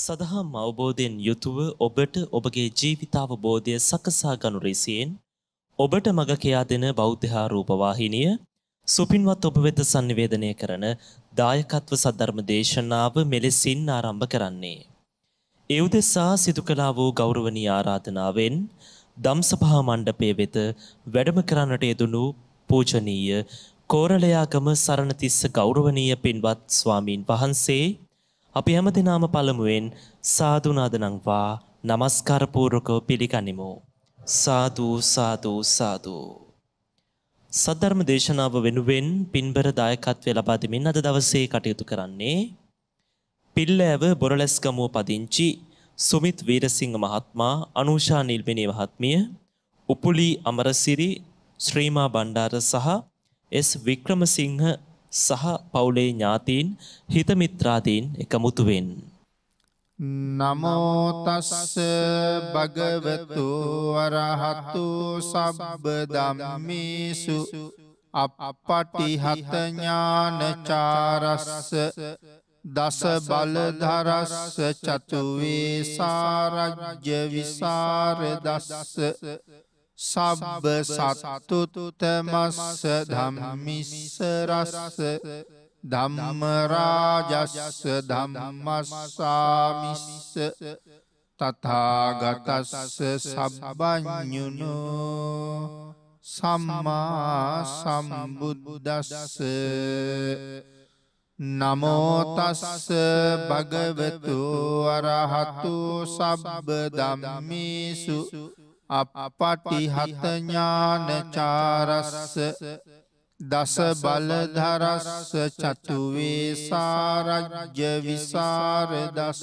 සදහම් අවබෝධයෙන් යුතුව ඔබට ඔබගේ ජීවිතාවබෝධය සකසා ගනු රෙසියෙන් ඔබට මඟ කයා දෙන බෞද්ධහා රූපවාහිනිය සුපින්වත් ඔබ වෙත sannivedanaya කරන දායකත්ව සද්ධර්ම දේශනාව මෙලෙසින් ආරම්භ කරන්නේ. ඒ උදෙසා සිදු කළා වූ ගෞරවනීය ආරාධනාවෙන් දම්සභා මණ්ඩපයේ වෙත වැඩම කරන්නට යෙදුණු පූජනීය කෝරළයාගම සරණතිස්ස ගෞරවනීය පින්වත් ස්වාමින් වහන්සේ අපි හැමදෙනාම පළමුවෙන් සාධනාදනංවා නමස්කරපූරකව පිළිගනිමු. සාධූ සාධූ සාධූ. සද්ධර්ම දේශනාව වෙනුවෙන් පින්බර දායකත්වය ලබාදමින් අද දවසේ කටයුතු කරන්නේ. පිල්ලෑව බොරලැස්කමුව පදිංචි සුමිත් වීරසිංහ මහත්මා අනුෂා නිල්මිනී මහත්මිය උපුලී අමරසිරි ශ්‍රීමා බණ්ඩාර සහ එස් වික්‍රමසිංහ සහ පවුලේ ඥාතීන් හිත මිත්‍රාදීන් එකමුතු වෙන්. නමෝ තස්ස භගවතු වරහතු සබ්බ ධම්මේසු අපපටිහත ඥානචාරස්ස දස බලධරස්ස චතුවේ සාරජ්‍ය විසාර දස්ස සබ්බ සත්තුතමස්ස ධම්මිස්ස රස්ස ධම්මරාජස්ස ධම්මස්සාමිස්ස තථාගතස්ස සබ්බඥුනු සම්මා සම්බුද්දස්ස නමෝතස්ස භගවතු අරහතු සබ්බ ධම්මීසු අපටි හතඥානචාරස්ස දස බලධරස්ස චතුවේ සාරජ්‍ය විසාරදස්ස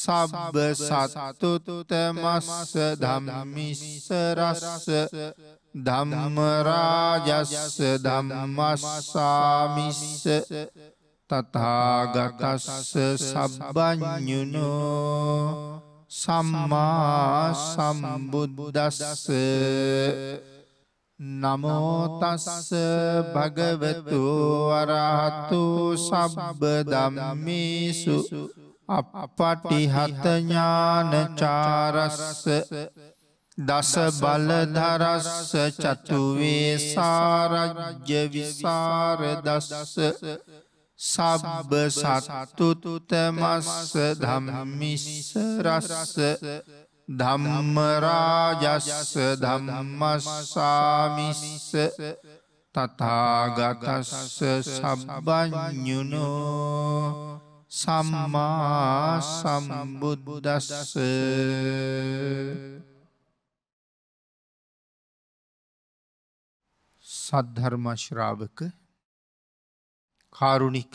සබ්බ සත්තුතුතමස්ස ධම්මිස්සරස්ස ධම්මරාජස්ස ධම්මස්සාමිස්ස තතාගතස්ස සබ්බඥුනෝ සම්මා සම්බුද්දස්ස නමෝතස්ස භගවතු වරහතු සබ්බ දම්මිසු අපපටිහතඥානචාරස්ස දස බලධරස්ස චතුවේ සාරජ්‍ය විසාර දස්ස සබ්බ සත්තුතුතමස්ස ධම්මිස්ස රස්ස ධම්මරාජස්ස ධම්මස්සාමිස්ස තතාගතස්ස සබ්බඥුණෝ සම්මා සම්බුද්බුදස්ස සද්ධර්මශ්‍රාවක කාරුණික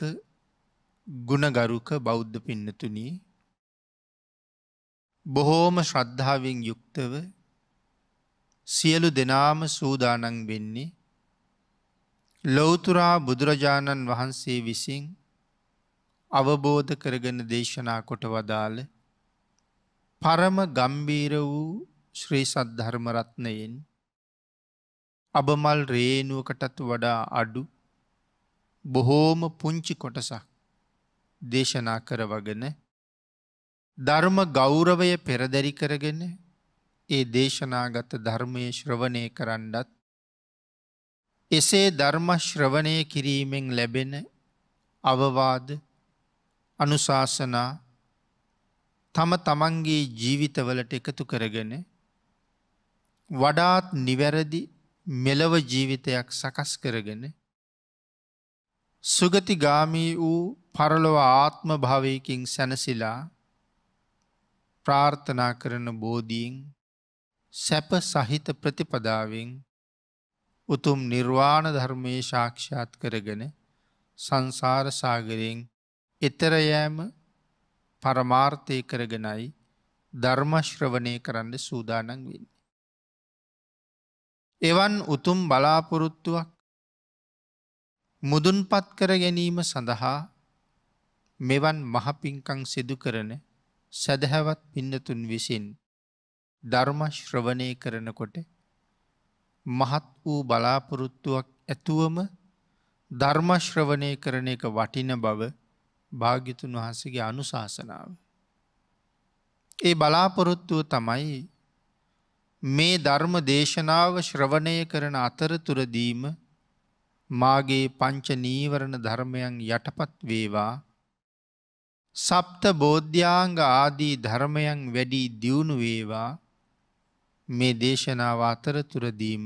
ගුණගරුක බෞද්ධ පින්නතුනී බොහෝම ශ්‍රද්ධාවෙන් යුක්තව සියලු දෙනාම සූදානන් වෙන්නේ ලොවතුරා බුදුරජාණන් වහන්සේ විසින් අවබෝධ කරගෙන දේශනා කොට වදාළ පරම ගම්බීර වූ ශ්‍රී සද්ධර්මරත්නයෙන් අබමල් රේනුවකටත් වඩා අඩු බොහෝම පුංචි කොටසක් දේශනා කරවගෙන ධර්ම ගෞරවය පෙරදැරි කරගෙන ඒ දේශනාගත ධර්මය ශ්‍රවණය කරන්නත් එසේ ධර්ම ශ්‍රවණය කිරීමෙන් ලැබෙන අවවාද අනුශාසනා තම තමන්ගේ ජීවිතවලට එකතු කරගෙන වඩාත් නිවැරදි මෙලව ජීවිතයක් සකස් කරගෙන සුගතිගාමී වූ පරලොව ආත්ම භාවයකින් සැනසිලා ප්‍රාර්ථනා කරන බෝධීන් සැප සහිත ප්‍රතිපදාවෙන් උතුම් නිර්වාණ ධර්මයේ ශාක්ෂාත් කරගෙන සංසාර සාගරයෙන් එතර යෑම පරමාර්ථය කරගෙනයි ධර්මශ්‍රවණය කරන්න සූදානන් වෙන්නේ. එවන් උතුම් බලාපොරොත්තුවක් මුදුන්පත් කර ගැනීම සඳහා මෙවන් මහපින්කං සිදු කරන සැදහැවත් පින්නතුන් විසින් ධර්මශ්‍රවනය කරනකොට මහත් වූ බලාපොරොත්තුවක් ඇතුවම ධර්මශ්‍රවනය කරන එක වටින බව භාගිතුන් වහන්සගේ අනුශාසනාව. ඒ බලාපොරොත්තුව තමයි මේ ධර්ම දේශනාව ශ්‍රවණය කරන අතරතුරදීම මාගේ පංච නීවරණ ධර්මයන් යටපත් වේවා සප්ත බෝධ්‍යාංග ආදී ධර්මයන් වැඩි දියුණු වේවා මේ දේශනාව අතරතුරදීම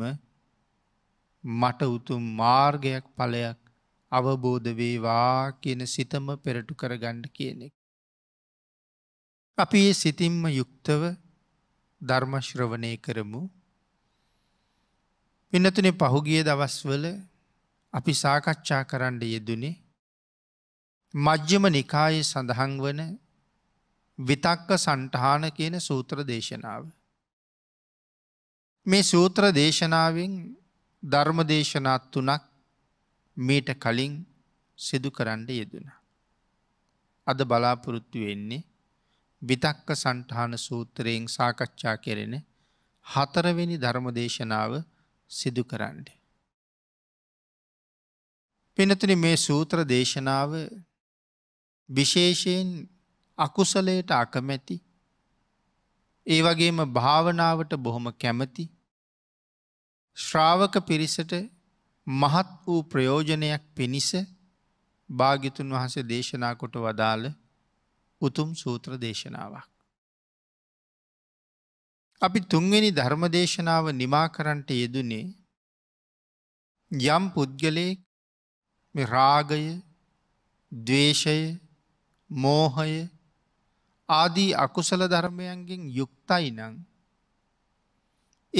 මට උතුම් මාර්ගයක් ඵලයක් අවබෝධ වේවා කියන සිතම පෙරටු කරගන්න කියනෙක්. අපි ඒ සිතින්ම යුක්තව ධර්මශ්‍රවණය කරමු. පිනතුනේ පහුගිය දවස්වල අපි සාකච්ඡා කරන්න යෙදුනේ මජ්්‍යම නිකායේ සඳහන් වන විතක්ක සන්ටහාන කියන සූත්‍ර දේශනාව. මේ සූත්‍ර දේශනාවෙන් ධර්ම දේශනාත් තුනක් මීට කලින් සිදු කරන්න යෙදෙන. අද බලාපොරොත්තු වෙන්නේ විතක්ක සන්ටහන සූත්‍රයෙන් සාකච්ඡා කෙරෙන හතරවෙනි ධර්මදේශනාව සිදු කරන්නේ. පිනතුන මේ සූත්‍ර දේශනාව විශේෂයෙන් අකුසලයට අකමැති ඒ වගේම භාවනාවට බොහොම කැමති ශ්‍රාවක පිරිසට මහත් වූ ප්‍රයෝජනයක් පිණිස භාගිතුන් වහසේ දේශනා කොට වදාළ උතුම් සූත්‍ර දේශනාවක්. අපි තුන්වෙනි ධර්ම දේශනාව නිමා කරන්ට යෙදුනේ යම් පුද්ගලයෙක් මේ රාගය දවේශය මෝහය ආදී අකුසල ධර්මයන්ගෙන් යුක්තයි නං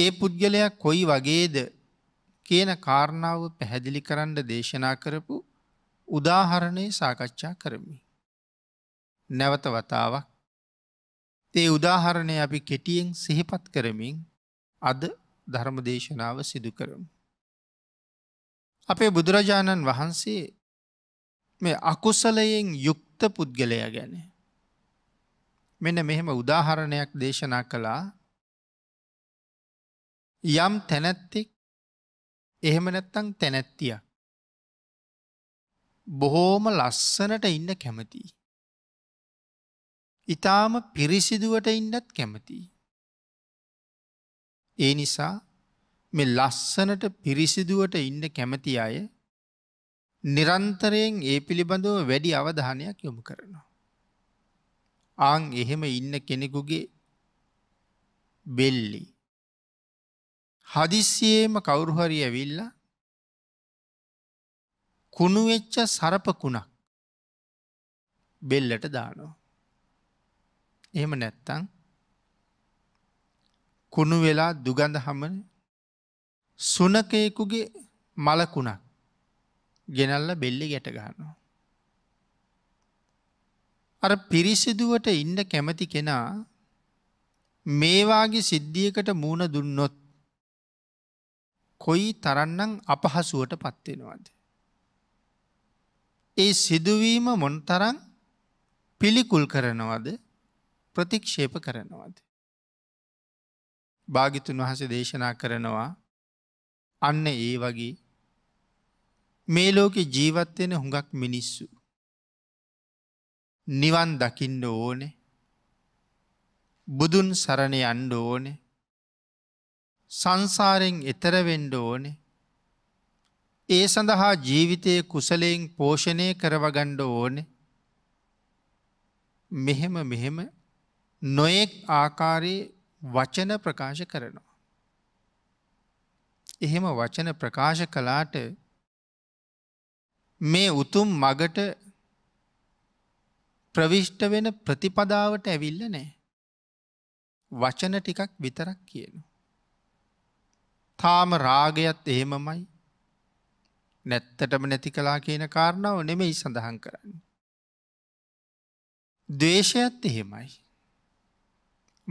ඒ පුද්ගලයා කොයි වගේද කියන කාරණාව පැහැදිලි කරන්න දේශනා කරපු උදාහරණය සාකච්ඡා කරමි. නැවත වතාවක් තේ උදාහරණය අපි කෙටියෙන් සිහිපත් කරමින් අද ධර්ම දේශනාව සිදු කරමු. අපේ බුදුරජාණන් වහන්සේ මේ අකුසලයෙන් යුක්ත පුද්ගලය ගැන. මෙන මෙහෙම උදාහරණයක් දේශනා කළා යම් තැනැත්තෙක් එහෙම නැත්තං තැනැත්තිය. බොහෝම ලස්සනට ඉන්න කැමතියි. ඉතාම පිරිසිදුවට ඉන්නත් කැමතියි. ඒ නිසා මේ ලස්සනට පිරිසිදුවට ඉන්න කැමති අය නිරන්තරයෙන් ඒ පිළිබඳව වැඩි අවධානයක් යොමු කරනවා. ආං එහෙම ඉන්න කෙනෙකුගේ බෙල්ලි. හදිස්සියේම කවුරුහරි ඇවිල්ල කුණුවෙච්ච සරපකුණක් බෙල්ලට දානවා. එහෙම නැත්තං කුණු වෙලා දුගඳ හමන සුනකයෙකුගේ මලකුණක් ගෙනල්ල බෙල්ලි ගැට ගන්නවා. අර පිරිසිදුවට ඉන්න කැමති කෙනා මේවාගේ සිද්ධියකට මූුණ දුන්නොත් කොයි තරන්නම් අපහසුවට පත්වෙනවාද. ඒ සිදුවීම මොන්තරං පිළිකුල් කරනවද ප්‍රතික්ෂේප කරනවද. භාගිතුන් වහස දේශනා කරනවා අන්න ඒ වගේ මේ ලෝකෙ ජීවත්වෙන හුඟක් මිනිස්සු. නිවන් දකිින්ඩ ඕනේ බුදුන් සරණය අන්ඩ ඕනේ සංසාරෙන් එතරවෙන්ඩ ඕනේ ඒ සඳහා ජීවිතය කුසලයෙන් පෝෂණය කරවගණ්ඩ ඕනේ මෙහෙම මෙහෙම නොයෙක් ආකාරයේ වචන ප්‍රකාශ කරනවා. එහෙම වචන ප්‍රකාශ කළාට මේ උතුම් මගට ප්‍රවිෂ්ට වෙන ප්‍රතිපදාවට ඇවිල්ල නෑ. වචන ටිකක් විතරක් කියනු. තාම රාගයත් එහෙමමයි නැත්තටම නැති කලා කියන කාරණාව නෙමෙයි සඳහන් කරන්න. දේශයත් එහෙමයි.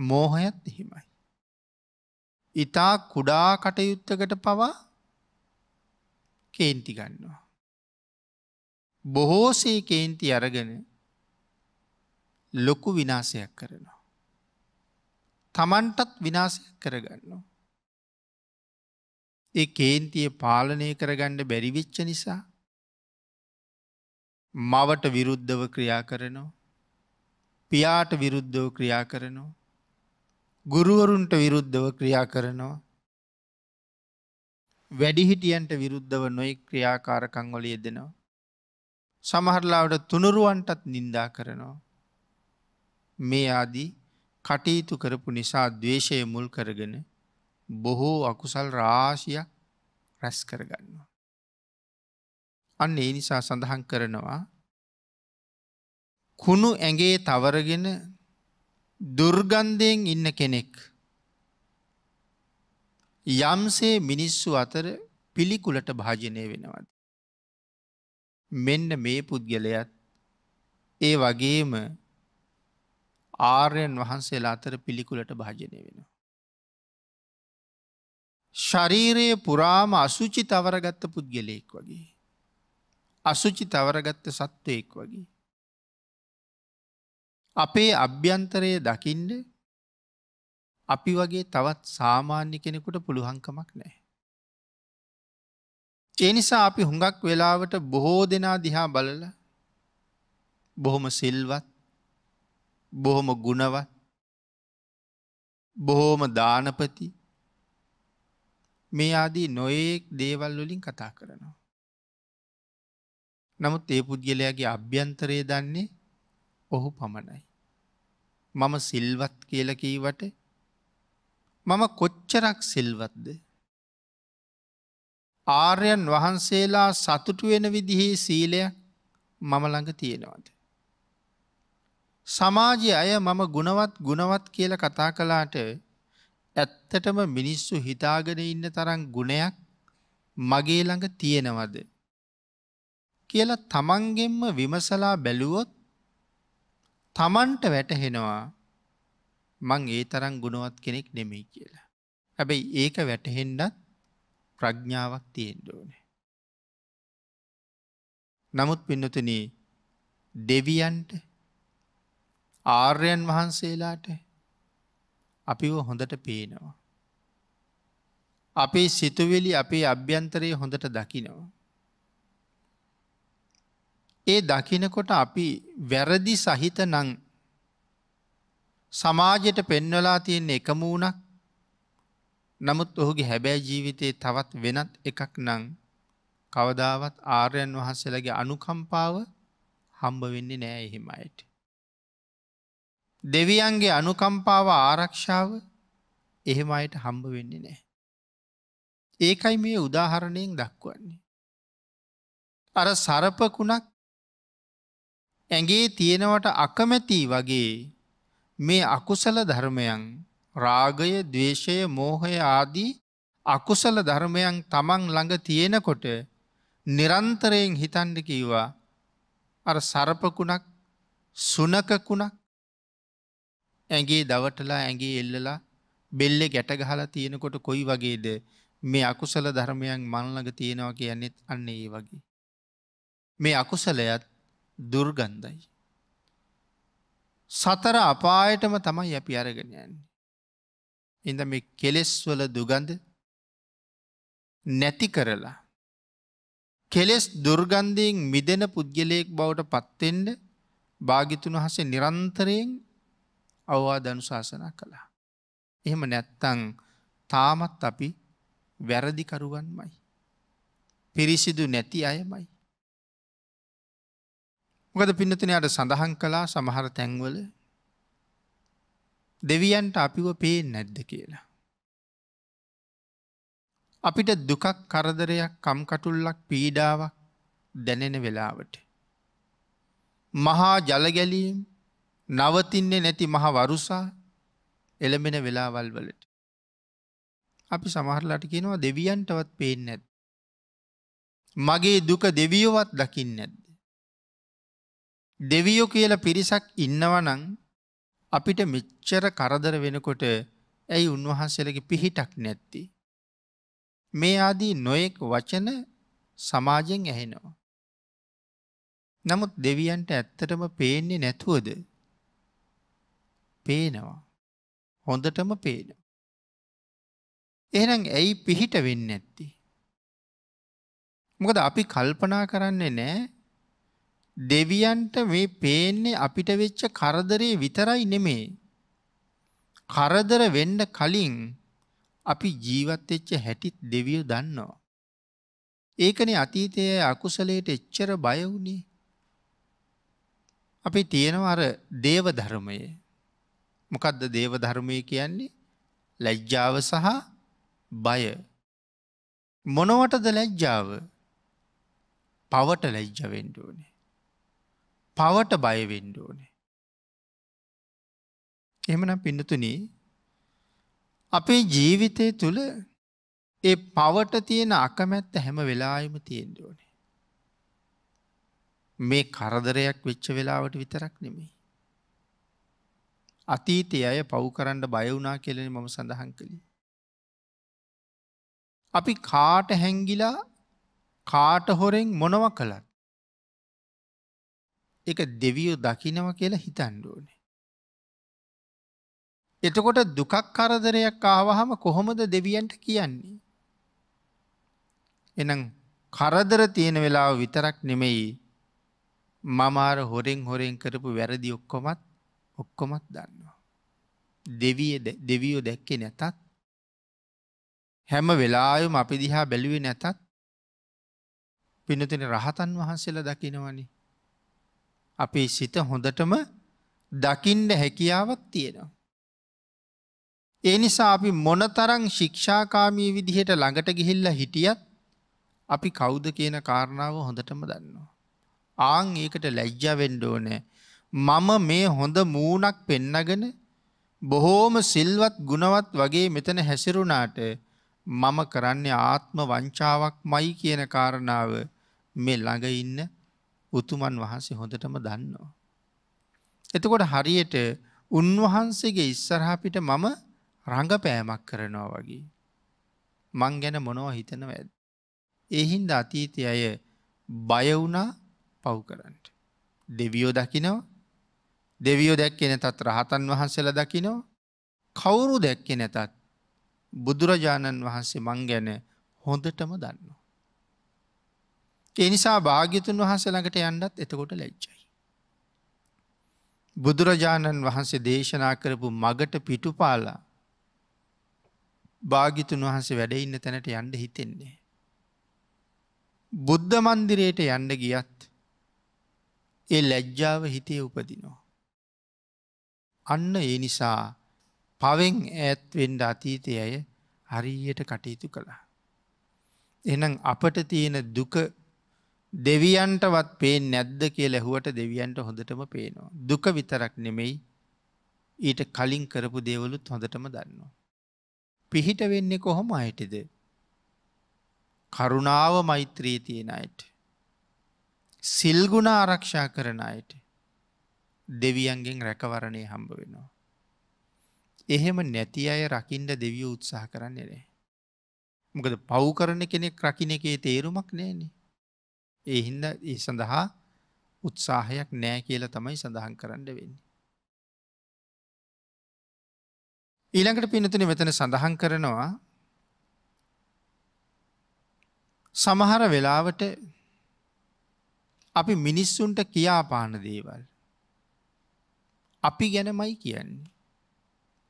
මෝහයත් එහෙමයි. ඉතා කුඩා කටයුත්තකට පවා කේන්ති ගන්නවා. බොහෝසේ කේන්ති අරගෙන ලොකු විනාසයක් කරනවා. තමන්ටත් විනාසයක් කරගන්නවා. ඒ කේන්තිය පාලනය කරගණ්ඩ බැරිවිච්ච නිසා මවට විරුද්ධව ක්‍රියා කරනවා. පියාට විරුද්ධව ක්‍රියා කරනවා. ගුරුවරුන්ට විරුද්ධව ක්‍රියා කරනවා. වැඩිහිටියන්ට විරුද්ධව නොයි ක්‍රියාකාරකං වල යෙදෙනවා. සමහරලාවට තුනුරුවන්ටත් නින්දා කරනවා. මේ ආදී කටයුතු කරපු නිසා දවේශය මුල් කරගෙන බොහෝ අකුසල් රාශියක් රැස් කරගන්නවා. අන්න ඒ නිසා සඳහන් කරනවා කුණු ඇගේ තවරගෙන දුර්ගන්ධයෙන් ඉන්න කෙනෙක් යම්සේ මිනිස්සු අතර පිළිකුලට භාජනය වෙනවද. මෙන්න මේ පුද්ගලයත් ඒ වගේම ආර්යන් වහන්සේලා අතර පිළිකුලට භාජනය වෙනවා. ශරීරයේ පුරාම අසුචි තවරගත්ත පුද්ගලයෙක් වගේ. අසුචි තවරගත්ත සත්වයෙක් වගේ. අපේ අභ්‍යන්තරය දකිින්ඩ අපි වගේ තවත් සාමාන්‍ය කෙනෙකුට පුළුහංකමක් නෑ. ඒනිසා අපි හුඟක් වෙලාවට බොහෝ දෙනා දිහා බලල බොහොම සිල්වත් බොහොම ගුණවත් බොහෝම දානපති මේ ආදී නොයෙක් දේවල්වලින් කතා කරනවා. නමුත් ඒ පුද්ගලයාගේ අභ්‍යන්තරය දන්නේ ඔහු පමණයි. මම සිල්වත් කියලකීවට මම කොච්චරක් සිල්වත්ද. ආර්යන් වහන්සේලා සතුටු වෙන විදිහේ සීලය මම ළඟ තියෙනවද. සමාජය අය මම ගුණවත් ගුණවත් කියල කතා කලාට ඇත්තටම මිනිස්සු හිතාගෙන ඉන්න තරම් ගුණයක් මගේ ළඟ තියෙනවද. කියලා තමන්ගෙන්ම විමසලා බැලුවොත් තමන්ට වැටහෙනවා මං ඒ තරම් ගුණුවත් කෙනෙක් නෙමෙයි කියලා. හැබැයි ඒක වැටහෙන්ඩත් ප්‍රඥාවක් තියෙන්ඩෝනේ. නමුත් පින්නතුන දෙවියන්ට ආර්යන් වහන්සේලාට අපිව හොඳට පේනවා. අපේ සිතුවෙලි අපේ අභ්‍යන්තරයේ හොඳට දකිනවා. ඒ දකිනකොට අපි වැරදි සහිත නං සමාජයට පෙන්වලා තියෙන එකමූුණක් නමුත් ඔහුගේ හැබෑ ජීවිතයේ තවත් වෙනත් එකක් නං කවදාවත් ආර්යන් වහන්සේලගේ අනුකම්පාව හම්බ වෙන්නේ නෑ එහෙම අයට. දෙවියන්ගේ අනුකම්පාව ආරක්ෂාව එහෙම අයට හම්බ වෙන්නේ නෑ. ඒකයි මේ උදාහරණයෙන් දක්වන්නේ. අර සරපකුණක් ඇගේ තියෙනවට අකමැති වගේ මේ අකුසල ධර්මයන් රාගය දවේශය මෝහය ආදී අකුසල ධර්මයන් තමන් ළඟ තියෙනකොට නිරන්තරයෙන් හිතන්ඩ කීවා අර සරපකුණක් සුනකකුණක් ඇගේ දවටලා ඇගේ එල්ලලා බෙල්ලෙ ගැටගහලා තියෙනකොට කොයි වගේද මේ අකුසල ධර්මයන් මංලඟ තියෙනවා කියන්නෙත් අන්නේ ඒ වගේ. මේ අකුසලයත් දුර්ගන්ධයි. සතර අපායටම තමයි අපි අරගෙන යන්නේ. එඳ මේ කෙලෙස්වල දුගඳ නැති කරලා. කෙලෙස් දුර්ගන්ධයෙන් මිදෙන පුද්ගලයෙක් බවට පත්තෙන්ට භාගිතුන් හසේ නිරන්තරයෙන් අවවාධනු ශාසනා කළා. එහෙම නැත්තං තාමත් අපි වැරදිකරුවන්මයි. පිරිසිදු නැති අයමයි. මොකද පින්නතුනයට සඳහන් කලා සමහර තැන්වල දෙවියන්ට අපිව පේ නැද්ද කියලා. අපිට දුකක් කරදරයක් කම්කටුල්ලක් පීඩාවක් දැනෙන වෙලාවට. මහා ජලගැලීම් නවතින්නේ නැති මහ වරුසා එළමෙන වෙලාවල් වලට. අපි සමහරලාට කියනවා දෙවියන්ටවත් පේෙන් නැත්. මගේ දුක දෙවියවත් දකිින් නැත්. දෙවියෝ කියලා පිරිසක් ඉන්නවනං අපිට මෙච්චර කරදර වෙනකොට ඇයි උන්වහන්සේලගේ පිහිටක් නැත්ති. මේ ආදී නොයෙක් වචන සමාජෙන් ඇහෙනවා. නමුත් දෙවියන්ට ඇත්තටම පේන්නේ නැතුවද පේනවා. හොඳටම පේන. එහනම් ඇයි පිහිට වෙන්න ඇත්ති. මොකද අපි කල්පනා කරන්නේ නෑ දෙවියන්ට මේ පේන්නේ අපිට වෙච්ච කරදරේ විතරයි නෙමේ. කරදර වෙන්න කලින් අපි ජීවත් වෙච්ච හැටිත් දෙවිය දන්නවා. ඒකනේ අතීතයේ අකුසලයට එච්චර බය වුණේ. අපි තියෙනවා අර දේව ධර්මය. මොකද්ද දේව ධර්මය කියන්නේ? ලැජ්ජාව සහ බය. මොනවටද ලැජ්ජාව? පවට ලැජ්ජ වෙන්න ඕනේ. පවට බයවෙන්ඩ ඕනේ. එමනම් පිඩතුනී අපේ ජීවිතය තුළ ඒ පවට තියෙන අකමැත්ත හැම වෙලායම තියෙන්ඩ ඕනේ. මේ කරදරයක් වෙච්ච වෙලාවට විතරක් නෙමේ. අතීතය අය පව්කරන්න බයවුනා කෙලෙන මම සඳහන් කළි. අපි කාට හැංගිලා කාට හොරෙන් මොනව කළත් එක දෙවියෝ දකිනව කියලා හිතන්ඩුවන. එතකොට දුකක් කරදරයක් ආවහම කොහොමද දෙවියන්ට කියන්නේ. එනම් කරදර තියෙන වෙලාව විතරක් නෙමෙයි මමාර හොරෙන් හොරෙන් කරපු වැරදි ඔක්කොමත් ඔක්කොමත් දන්නවා. දෙවියෝ දැක්කෙ නැතත් හැම වෙලායුම අපි දිහා බැලුවේ නැතත් පිනතින රහතන් වහන්සේලා දකිනවනි අපේ සිත හොඳටම දකිින්ඩ හැකියාවක් තියෙනවා. ඒ නිසා අපි මොනතරං ශික්ෂාකාමී විදිහට ළඟට ගිහිල්ල හිටියත් අපි කෞුද කියන කාරණාව හොඳටම දන්නවා. ආං ඒකට ලැජ්ජවෙන්ඩෝනෑ මම මේ හොඳ මූනක් පෙන්නගෙන බොහෝම සිල්වත් ගුණවත් වගේ මෙතන හැසිරුණාට මම කරන්නේ ආත්ම වංචාවක් මයි කියන කාරණාව මේ ළඟ ඉන්න උතුමන් වහන්සේ හොඳටම දන්නවා. එතකොට හරියට උන්වහන්සේගේ ඉස්සරහපිට මම රඟපෑමක් කරනවා වගේ. මං ගැන මොනව හිතනව ඇද. එහින්ද අතීතය අය බයවුනා පව් කරන්නට. දෙවියෝ දකිනව දෙවියෝ දැක්කෙන තත් රහතන් වහන්සේල දකිනෝ කවුරු දැක්කෙ නැතත් බුදුරජාණන් වහන්සේ මං ගැන හොඳටම දන්නවා. එනිසා භාග්‍යතුන් වහන්සේ ළඟට යන්නත් එතකොට ලැච්චයි. බුදුරජාණන් වහන්සේ දේශනා කරපු මගට පිටුපාලා භාගිතුන් වහන්සේ වැඩඉන්න තැනට යන්ඩ හිතෙන්නේ. බුද්ධ මන්දිරයට යන්න ගියත් ඒ ලැජ්ජාව හිතේ උපදිනෝ. අන්න ඒ නිසා පවෙන් ඈත්වෙන්ඩ අතීතය අය හරියට කටයුතු කළා. එනම් අපට තියෙන දුක දෙවියන්ටවත් පේ නැද්ද කිය ලැහුවට දෙවියන්ට හොඳටම පේනවා. දුක විතරක් නෙමෙයි ඊට කලින් කරපු දේවලුත් හොඳටම දන්නවා. පිහිට වෙන්නේ කොහොම අයටද. කරුණාව මෛත්‍රී තියෙන අයට. සිල්ගුණ ආරක්ෂා කරන අයට දෙවියන්ගෙන් රැකවරණය හම්බ වෙනවා. එහෙම නැති අය රකිින්ඩ දෙවිය උත්සාහ කරන්නේ නෑ. මොකද පව් කරන කෙනෙක් රකින එකේ තේරුමක් නෑනේ. ඒ හින්ද ඒ සඳහා උත්සාහයක් නෑ කියලා තමයි සඳහන් කරන්න වෙන්නේ. ඊළඟට පිනතුන මෙතන සඳහන් කරනවා සමහර වෙලාවට අපි මිනිස්සුන්ට කියාපාන දේවල්. අපි ගැනමයි කියන්නේ.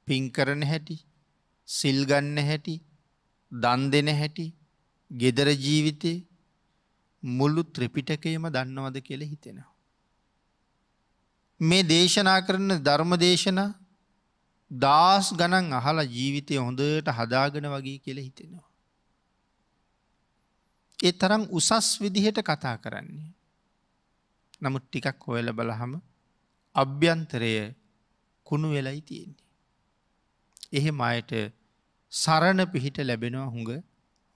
පින් කරන හැටි සිල්ගන්න හැටි දන් දෙන හැටි ගෙදර ජීවිතේ මුළු ත්‍රිපිටකයම දන්නවද කියල හිතෙනවා. මේ දේශනා කරන ධර්ම දේශන දාස් ගණන් අහලා ජීවිතය හොඳට හදාගෙන වගේ කියල හිතෙනවා. ඒ තරම් උසස් විදිහට කතා කරන්නේ. නමුත් ටිකක් හොයල බලහම අභ්‍යන්තරය කුණු වෙලයි තියෙන්නේ. එහෙම අයට සරණ පිහිට ලැබෙනවා හුඟ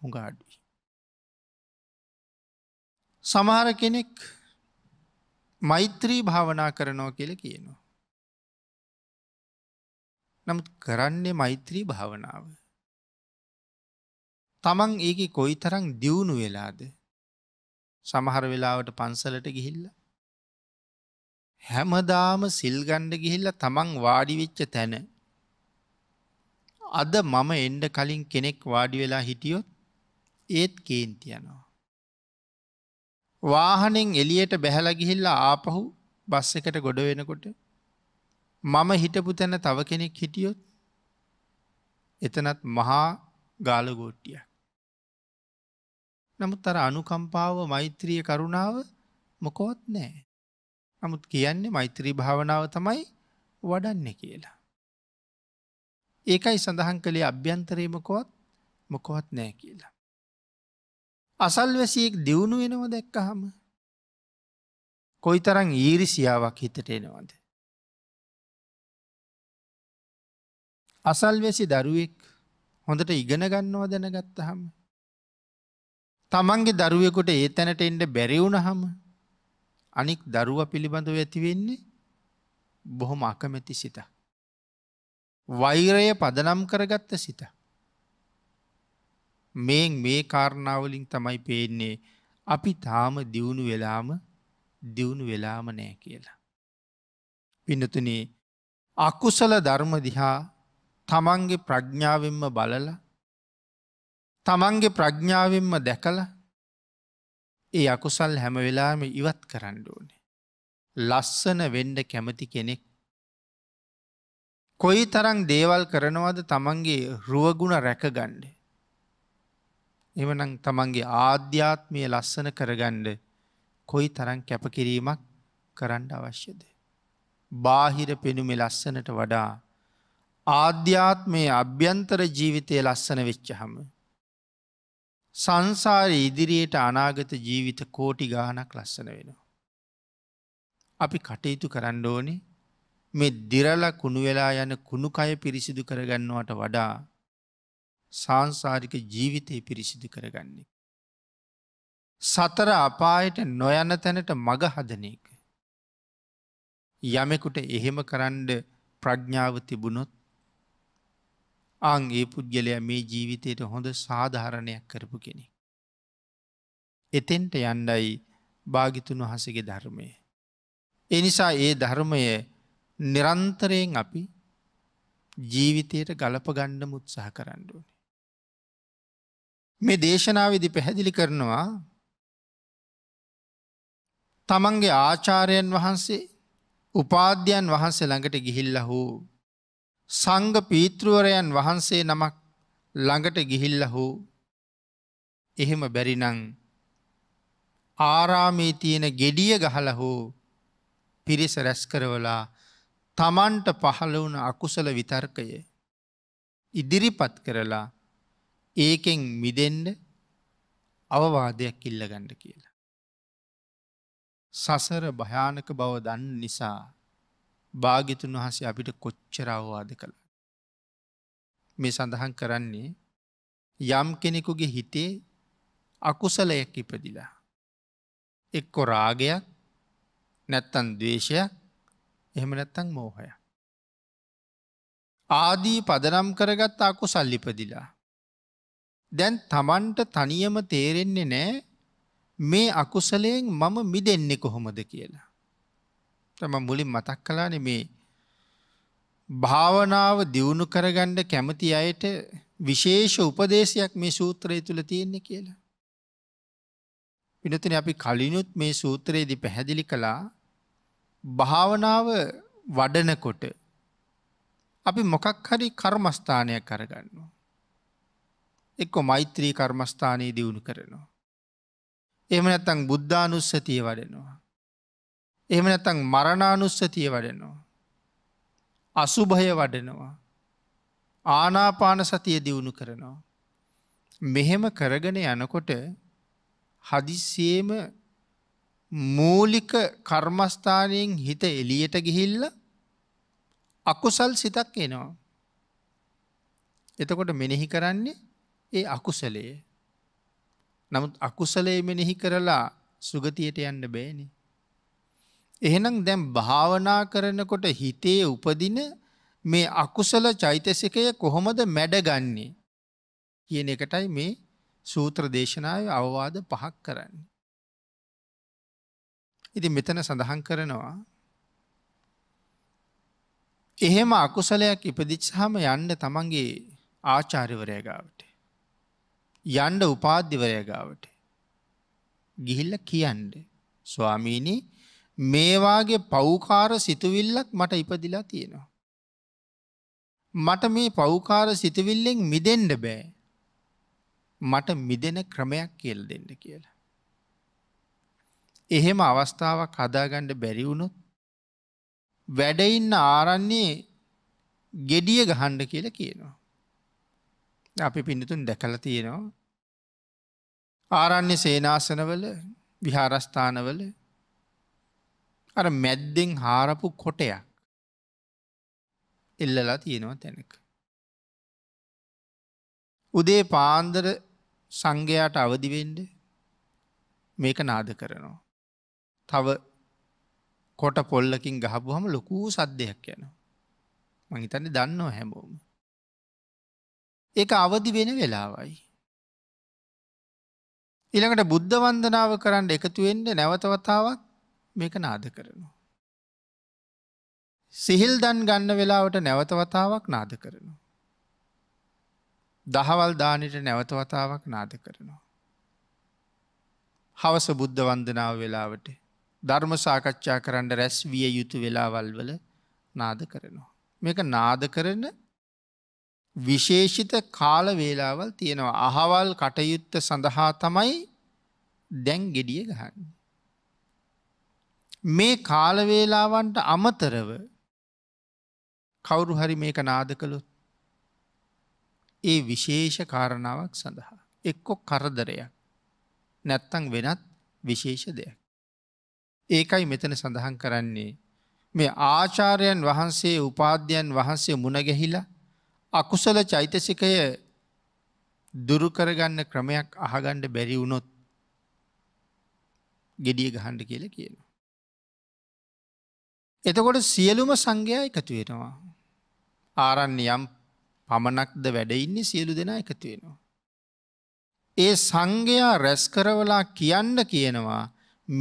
හුඟාඩු. සමහර කෙනෙක් මෛත්‍රී භාවනා කරනෝ කියල කියනවා. නමුත් කරන්නේ මෛත්‍රී භාවනාව. තමන් ඒක කොයි තරං දියුණු වෙලාද සමහර වෙලාවට පන්සලට ගිහිල්ල. හැමදාම සිල්ගණ්ඩ ගිහිල්ල තමන් වාඩිවිච්ච තැන. අද මම එන්ඩ කලින් කෙනෙක් වාඩි වෙලා හිටියොත් ඒත් කේන්තියනවා. වාහනෙන් එලියට බැහැල ගිහිල්ලා ආපහු බස් එකට ගොඩ වෙනකොට මම හිටපු තැන තව කෙනෙක් හිටියොත් එතනත් මහා ගාලගෝට්ටිය. නමුත් තර අනුකම්පාව මෛත්‍රිය කරුණාව මොකොත් නෑ. නමුත් කියන්නේ මෛත්‍රී භාවනාව තමයි වඩන්න කියලා. ඒකයි සඳහන් කළේ අභ්‍යන්තරයමකොත් මොකොත් නෑ කියලා. අසල්වැසියෙක් දියුණු වෙනව දැක්කහම කොයි තරං ඊරිසියාවක් හිතට එනවද. අසල්වැසි දරුවෙක් හොඳට ඉගෙන ගන්නව දැනගත්තහම. තමන්ගේ දරුවෙකුට ඒ තැනට එන්ඩ බැරිවුණහම අනික් දරුව පිළිබඳව ඇතිවෙන්නේ බොහොම අකමැති සිත. වෛරය පදනම් කරගත්ත සිතා. මේ මේ කාරණාවලින් තමයි පේන්නේ අපි තාම දියුණු වෙලාම දියුණු වෙලාම නෑ කියලා. පිනතුනේ අකුසල ධර්ම දිහා තමන්ගේ ප්‍රඥාවෙන්ම බලල තමන්ගේ ප්‍රඥාවෙන්ම දැකල ඒ අකුසල් හැම වෙලාම ඉවත් කරන්න ඕනේ. ලස්සන වෙන්ඩ කැමති කෙනෙක්. කොයි තරං දේවල් කරනවද තමන්ගේ රුවගුණ රැකගණ්ඩේ. එමනම් තමන්ගේ ආධ්‍යාත්මය ලස්සන කරගණ්ඩ කොයි තරන් කැපකිරීමක් කරන්න අවශ්‍යද. බාහිර පෙනුමෙ ලස්සනට වඩා ආධ්‍යාත්මයේ අභ්‍යන්තර ජීවිතය ලස්සන වෙච්චහම. සංසාර ඉදිරියට අනාගත ජීවිත කෝටි ගානක් ලස්සන වෙනවා. අපි කටයුතු කරන්න ඕනේ මේ දිරල කුණු වෙලා යන කුණුකය පිරිසිදු කරගන්නවට වඩා සංසාරික ජීවිතය පිරිසිදු කරගන්නේ. සතර අපායට නොයන තැනට මග හදන එක. යමෙකුට එහෙම කරන්ඩ ප්‍රඥාව තිබුණොත් අංගේ පුද්ගලය මේ ජීවිතයට හොඳ සාධාරණයක් කරපු කෙනෙ. එතෙන්ට යන්ඩයි භාගිතුන් වහසගේ ධර්මය. එනිසා ඒ ධර්මය නිරන්තරයෙන් අපි ජීවිතයට ගලපගණ්ඩ මුත්සාහ කරන්න ඕනේ. මේ දේශනාවේදී පැහැදිලි කරනවා තමන්ගේ ආචාර්යයන් වහන්සේ උපාධ්‍යයන් වහන්සේ ළඟට ගිහිල්ලා හෝ සංඝ පීතෘවරයන් වහන්සේ නමක් ළඟට ගිහිල්ලා හෝ එහෙම බැරිනං ආරාමේ තියෙන ගෙඩිය ගහලා හෝ පිරිස රැස් කරවලා තමන්ට පහළ වුණ අකුසල විතර්කය ඉදිරිපත් කරලා ඒකෙන් මිදෙන්ඩ අවවාදයක් ඉල්ලගණ්ඩ කියලා. සසර භයානක බව දන්න නිසා භාගිතුන් වහසේ අපිට කොච්චර අවවාද කළ. මේ සඳහන් කරන්නේ යම් කෙනෙකුගේ හිතේ අකුසලයක් ඉපදිලා. එක්කො රාගයක් නැත්තන් දේශයක් එහෙම නැත්තං මෝහය. ආදී පදනම් කරගත් අකුසල්ලිපදිලා. දැන් තමන්ට තනියම තේරෙන්නේ නෑ මේ අකුසලයෙන් මම මිදෙන්නේ කොහොමද කියලා. තම මුලින් මතක් කලාන මේ භාවනාව දියුණු කරගණ්ඩ කැමති අයට විශේෂ උපදේශයක් මේ සූත්‍රය තුළ තියෙන්නේ කියලා. පිනතින අපි කලිනුත් මේ සූත්‍රයේදි පැහැදිලි කළා භාවනාව වඩනකොට අපි මොකක් හරි කර්මස්ථානයක් කරගන්නවා. එක්කො මෛත්‍රී කර්මස්ථානයේ දියුණු කරනවා. එහම නැතං බුද්ධානුස්සතිය වඩෙනවා. එහම නැතං මරණානුස්සතිය වඩෙනවා. අසුභය වඩනවා. ආනාපාන සතිය දියුණු කරනවා. මෙහෙම කරගෙන යනකොට හදිස්සේම මූලික කර්මස්ථානයෙන් හිත එලියට ගිහිල්ල අකුසල් සිතක් එනවා. එතකොට මෙනෙහි කරන්නේ ඒ අකුසලයේ. නමුත් අකුසලේ මෙනෙහි කරලා සුගතියට යන්න බෑනි. එහෙනම් දැම් භාවනා කරනකොට හිතේ උපදින මේ අකුසල චෛතසිකය කොහොමද මැඩගන්නේ කියන එකටයි මේ සූත්‍ර දේශනාව අවවාද පහක් කරන්න. ඉති මෙතන සඳහන් කරනවා එහෙම අකුසලයක් ඉපදිච්හම යන්න තමන්ගේ ආචාරිවරයගාවට. යන්ඩ උපාධ්‍යවරය ගාවට. ගිහිල්ල කියන්ඩ. ස්වාමීණි මේවාගේ පෞකාර සිතුවිල්ලක් මට ඉපදිලා තියෙනවා. මට මේ පෞකාර සිතුවිල්ලෙන් මිදෙන්ඩ බෑ. මට මිදෙන ක්‍රමයක් කියල් දෙන්න කියලා. එහෙම අවස්ථාවක් හදාගණ්ඩ බැරිවුණුත් වැඩඉන්න ආරන්නේ ගෙඩිය ගහන්ඩ කියලා කියනවා. අපි පිඩිතුන් දැකල තියෙනවා. ආරණ්‍ය සේනාසනවල විහාරස්ථානවල අර මැද්දෙන් හාරපු කොටයක් එල්ලලා තියෙනවා තැනක. උදේ පාන්දර සංඝයාට අවදිවෙන්ඩ මේක නාද කරනවා. තව කොට පොල්ලකින් ගහපු හම ලොකූ සද්ධයක් යනවා. මහිතන්න දන්නවා හැමෝම. එක අවදි වෙන වෙලාවයි. ඉළඟට බුද්ධ වන්දනාව කරන්න එකතුවෙන්ට නැවතවතාවක් මේක නාද කරනවා. සිහිල් දන් ගන්න වෙලාවට නැවතවතාවක් නාද කරනවා. දහවල් දානට නැවතවතාවක් නාද කරනවා. හවස බුද්ධ වන්දනාව වෙලාවට ධර්ම සාකච්ඡා කරන්න රැස් විය යුතු වෙලාවල් වල නාද කරනවා. මේක නාද කරන විශේෂිත කාල වේලාවල් තියෙනවා අහවල් කටයුත්ත සඳහා තමයි දැන් ගෙඩිය ගහන්න. මේ කාලවේලාවන්ට අමතරව කවුරු හරි මේක නාද කළොත් ඒ විශේෂ කාරණාවක් සඳහා එක්කො කරදරයක් නැත්තං වෙනත් විශේෂ දෙයක්. ඒකයි මෙතන සඳහන් කරන්නේ මේ ආචාරයන් වහන්සේ උපාධ්‍යයන් වහන්සේ මුණගැහිලා අකුසල චෛතසිකය දුරුකරගන්න ක්‍රමයක් අහගණ්ඩ බැරි වුණොත් ගෙඩිය ගහන්ඩ කියල කියනවා. එතකොට සියලුම සංඝයා එකතු වෙනවා. ආරන්න යම් පමණක්ද වැඩඉන්නේ සියලු දෙනා එකතු වෙනවා. ඒ සංඝයා රැස්කරවලා කියන්න කියනවා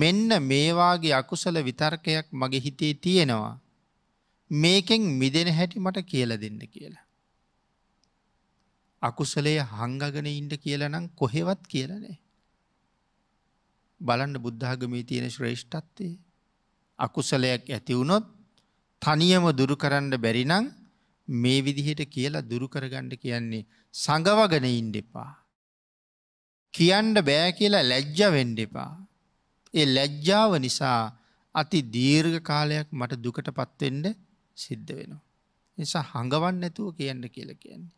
මෙන්න මේවාගේ අකුසල විතර්කයක් මගේ හිතේ තියෙනවා. මේකෙන් මිදෙන හැටි මට කියල දෙන්න කියලා. අකුසලේ හංගගෙන ඉන්ට කියලනම් කොහෙවත් කියලනේ. බලන්න බුද්ධාගමී තියෙන ශ්‍රේෂ්ඨත්වය. අකුසලයක් ඇතිවුණොත් තනියම දුරු කරන්න බැරිනං මේ විදිහට කියලා දුරුකරගණ්ඩ කියන්නේ සඟවගෙන ඉන්ඩ එපා. කියන්ඩ බෑ කියලා ලැජ්ජ වෙන්ඩ එපා. ඒ ලැජ්ජාව නිසා අති දීර්ඝ කාලයක් මට දුකට පත්වෙන්ඩ සිද්ධ වෙනවා. නිසා හඟවන් නැතුව කියන්න කියල කියන්නේ.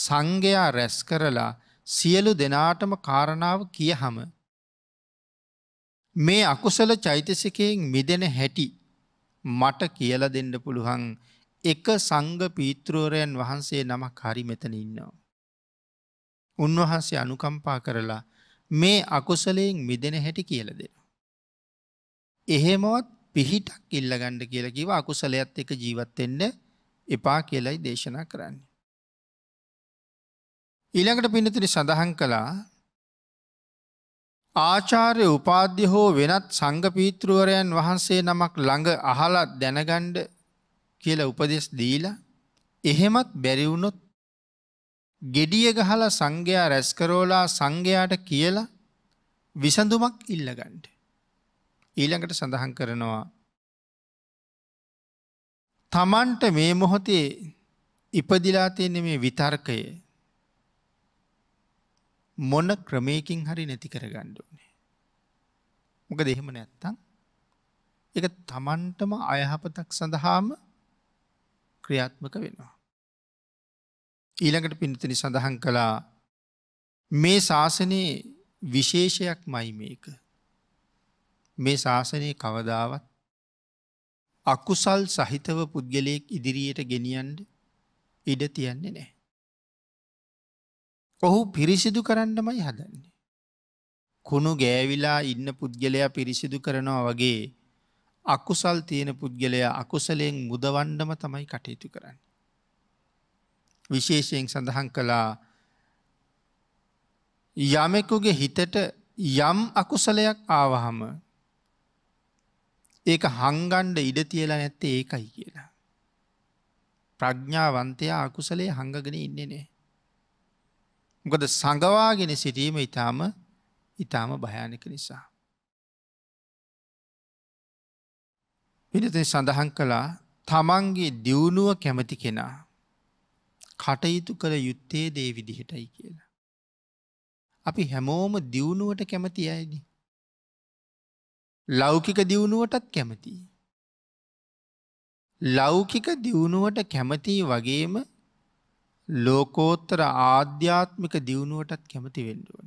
සංඝයා රැස් කරලා සියලු දෙනාටම කාරණාව කියහම. මේ අකුසල චෛතසිකයෙන් මිදෙන හැටි මට කියල දෙන්න පුළුවන් එක සංඝ පීත්‍රෝරයන් වහන්සේ නමක් හරි මෙතන ඉන්නවා. උන්වහන්සේ අනුකම්පා කරලා මේ අකුසලයෙන් මිදෙන හැටි කියල දෙෙන. එහෙමවත් පිහිටක් ඉල්ලගණ්ඩ කියල කිව අකුසලයත් එක ජීවත්වෙන්න එපා කියලයි දේශනා කරන්නේ. ඊළඟට පිනතිරි සඳහන් කළා ආචාර්ය උපාධ්‍ය හෝ වෙනත් සංගපීතෘවරයන් වහන්සේ නමක් ළඟ අහලත් දැනගණ්ඩ කියල උපදෙස් දීලා එහෙමත් බැරිවුණොත් ගෙඩිය ගහල සංඝයා රැස්කරෝලා සංඝයාට කියලා විසඳුමක් ඉල්ලගණ්ඩ. ඊළඟට සඳහන් කරනවා. තමන්ට මේ මොහොතේ ඉපදිලා තියෙන මේ විතර්කයේ මොන ක්‍රමයකින් හරි නැති කරගන්න ඕනේ. මොකද එහෙම නැත්තම් එක තමන්ටම අයහපතක් සඳහාම ක්‍රියාත්මක වෙනවා. ඊළඟට පිනතිනි සඳහන් කළා මේ ශාසනයේ විශේෂයක් මයි මේක. මේ ශාසනයේ කවදාවත් අකුසල් සහිතව පුද්ගලයෙක් ඉදිරියට ගෙනියන්ඩ ඉඩ තියන්නේ නෑ. ඔහු පිරිසිදු කරන්නමයි හදන්නේ. කුණු ගෑවිලා ඉන්න පුද්ගලයා පිරිසිදු කරනවා වගේ අකුසල් තියෙන පුද්ගලයා අකුසලයෙන් මුදවන්ඩම තමයි කටයුතු කරන්න. විශේෂයෙන් සඳහන් කළා යමෙකුගේ හිතට යම් අකුසලයක් ආවහම ඒක හංගන්ඩ ඉඩ තියලා නැත්තේ ඒකයි කියලා. ප්‍රඥාවන්තයා අකුසලේ හංගගෙන ඉන්නේ නෑ. ගොද සඟවාගෙන සිටීම ඉතාම ඉතාම භයානක නිසා. පිනතින් සඳහන් කළා තමන්ගේ දියුණුව කැමති කෙනා කටයුතු කළ යුත්තේ දේ විදිහටයි කියලා. අපි හැමෝම දියුණුවට කැමති අයද. ලෞකික දියුණුවටත් කැමති. ලෞකික දියුණුවට කැමති වගේම ලෝකෝත්තර ආධ්‍යාත්මික දියුණුවටත් කැමති වෙන්ඩුවන.